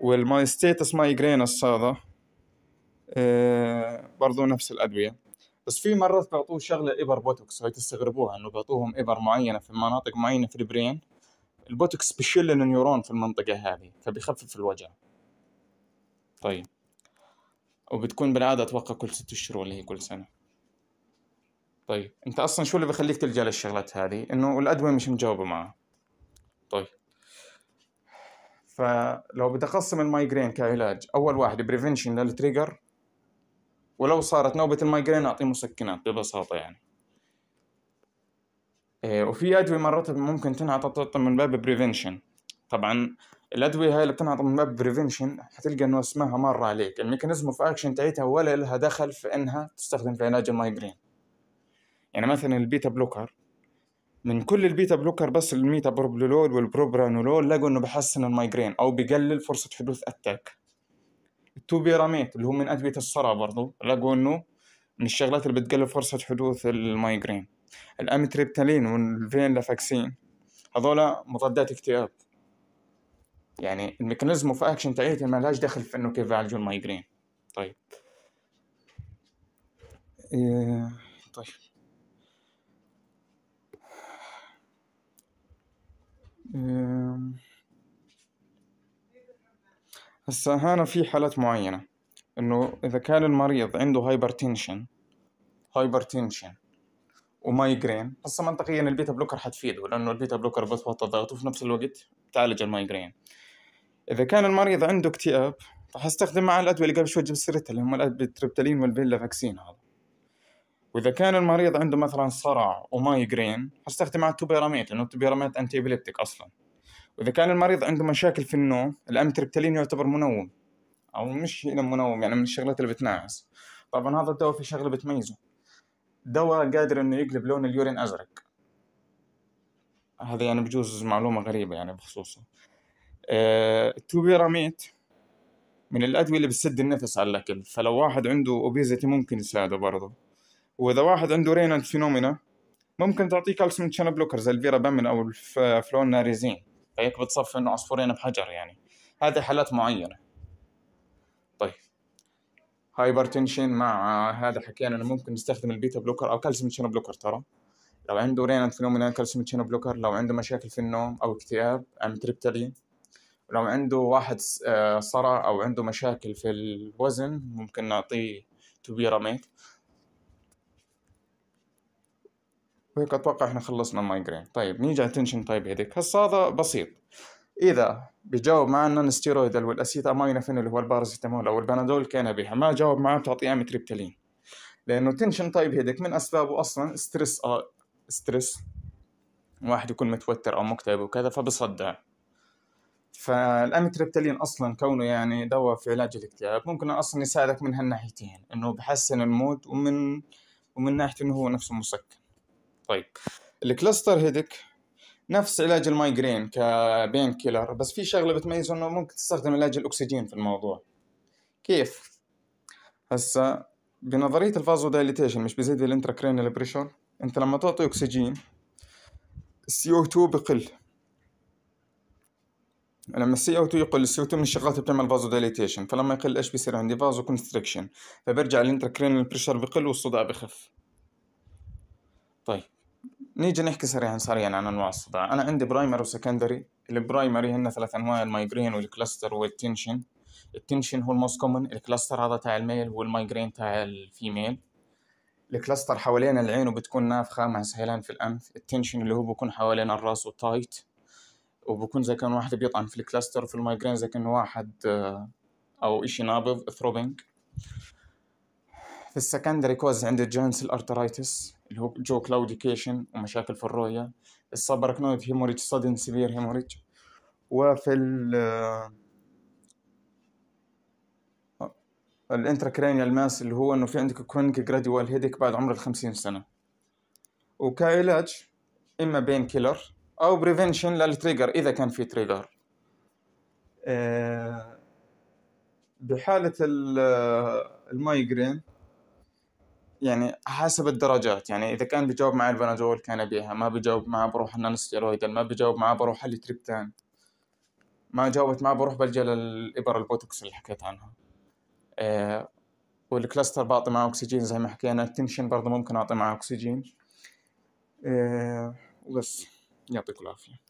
والمايستيتس مايجرين الصاده آه برضو نفس الادويه بس في مرات بيعطوه شغله ابر بوتوكس هاي تستغربوها انه بيعطوهم ابر معينه في مناطق معينه في البرين البوتوكس بيشل النيورون في المنطقه هذه فبيخفف الوجع طيب وبتكون بالعادة أتوقع كل ست أشهر ولا هي كل سنة طيب أنت أصلا شو اللي بخليك تلجأ للشغلات هذه إنه الأدوية مش مجاوبة معها طيب فلو بدي أقسم المايجرين كعلاج أول واحد بريفنشن للتريجر ولو صارت نوبة المايجرين أعطيه مسكنات ببساطة يعني إيه، وفي أدوية مرات ممكن تنعطى من باب بريفنشن طبعا الادويه هاي اللي بتنعطى من باب بريفنشن حتلقى انه اسمها مرة عليك الميكانيزم اوف اكشن تاعتها ولا لها دخل في انها تستخدم في علاج المايجرين يعني مثلا البيتا بلوكر من كل البيتا بلوكر بس الميتا بروبلولول والبروبرانولول لقوا انه بحسن المايجرين او بقلل فرصه حدوث اتاك التوبيراميت اللي هو من ادويه الصرع برضو لقوا انه من الشغلات اللي بتقلل فرصه حدوث المايجرين الامتريبتالين والفين لافاكسين هذولا مضادات اكتئاب يعني الميكانيزم اوف اكشن ما مالهاش دخل في انه كيف يعالجوا المايجرين طيب إيه، طيب إيه، هسه هنا في حالات معينة انه اذا كان المريض عنده هايبرتنشن هايبرتنشن ومايجرين هسه منطقيا البيتا بلوكر حتفيده لانه البيتا بلوكر بتوطى الضغط وفي نفس الوقت بتعالج المايجرين إذا كان المريض عنده اكتئاب فحستخدم معاه الأدوية اللي قبل شوي جبت سيرتها اللي هم الأبتريبتالين والفيلا فاكسين هذا وإذا كان المريض عنده مثلا صرع ومايجرين حستخدم معاه التوبيراميت لأنه التوبيراميت أنتي أصلا وإذا كان المريض عنده مشاكل في النوم الأمتريبتالين يعتبر منوم أو مش منوم يعني من الشغلات اللي بتنعس طبعا هذا الدواء في شغلة بتميزه دواء قادر إنه يقلب لون اليورين أزرق هذا يعني بجوز معلومة غريبة يعني بخصوصه التوبيراميت آه، من الادويه اللي بتسد النفس على الاكل فلو واحد عنده اوبيزيتي ممكن يساعده برضه واذا واحد عنده رينال فينومينا ممكن تعطيه كالسيوم شانل بلوكر زي الفيرابامين او الفلون ناريزين هيك بتصفي انه عصفورين بحجر يعني هذه حالات معينه طيب هايبرتنشن مع هذا حكينا يعني انه ممكن نستخدم البيتا بلوكر او كالسيوم شانل بلوكر ترى لو عنده رينال فينومينا كالسيوم شانل بلوكر لو عنده مشاكل في النوم او اكتئاب ام تريبتالين لو عنده واحد آه، صرع أو عنده مشاكل في الوزن ممكن نعطيه توبيراميت وهيك أتوقع إحنا خلصنا المايجرين طيب نيجي على التنشن تايب هيديك هسا هذا بسيط إذا بجاوب مع النون ستيرويدال والأسيت أماينوفين اللي هو البارازيتامول أو البنادول بها ما جاوب معه بتعطيه أمتريبتالين لأنه تنشن تايب هيديك من أسبابه أصلا ستريس آه ستريس واحد يكون متوتر أو مكتئب وكذا فبصدع فالامتريبتالين اصلا كونه يعني دواء في علاج الاكتئاب ممكن اصلا يساعدك من هالناحيتين انه بحسن المود ومن ومن ناحيه انه هو نفسه مسكن طيب الكلاستر هيدك نفس علاج المايجرين كبين كيلر بس في شغله بتميزه انه ممكن تستخدم علاج الاكسجين في الموضوع كيف هسا بنظريه الفازو دايليتيشن مش بزيد الانتراكرينال بريشر انت لما تعطي اكسجين السي او 2 بقل لما السي او 2 يقل السي او 2 من الشغلات بتعمل فازو ديليتيشن فلما يقل ايش بيصير عندي فازو كونستريكشن فبرجع الانتركرينال بريشر بقل والصداع بخف طيب نيجي نحكي سريعا سريعا عن انواع الصداع انا عندي برايمر وسكندري البرايمري هن ثلاث انواع المايجرين والكلاستر والتنشن التنشن هو الموست كومن الكلاستر هذا تاع الميل والمايجرين تاع الفيميل الكلاستر حوالين العين وبتكون نافخه مع سهيلان في الانف التنشن اللي هو بكون حوالين الراس وتايت وبكون زي كان واحد بيطعن في الكلاستر في المايجرين زي كانه واحد آه، او اشي نابض ثروبنج في السكندري كوز عند الجينس الارترايتس اللي هو جو كلاوديكيشن ومشاكل في الرؤية السبركنويد هيموريج صدن سبير هيموريج وفي ال آه، الانتراكرانيال ماس اللي هو انه في عندك كرونيك جراديوال هيديك بعد عمر الخمسين سنة وكعلاج اما بين كيلر او بريفنشن للتريجر اذا كان في تريجر آه، بحاله آه، المايجرين يعني حسب الدرجات يعني اذا كان بيجاوب معي البنادول كان ابيها ما بيجاوب معه بروح النون ما بيجاوب معه بروح التريبتان ما جاوبت معه بروح بلجا للابر البوتوكس اللي حكيت عنها آه والكلاستر بعطي معه اكسجين زي ما حكينا التنشن برضه ممكن اعطي معه اكسجين آه وبس μια πικουλάφια.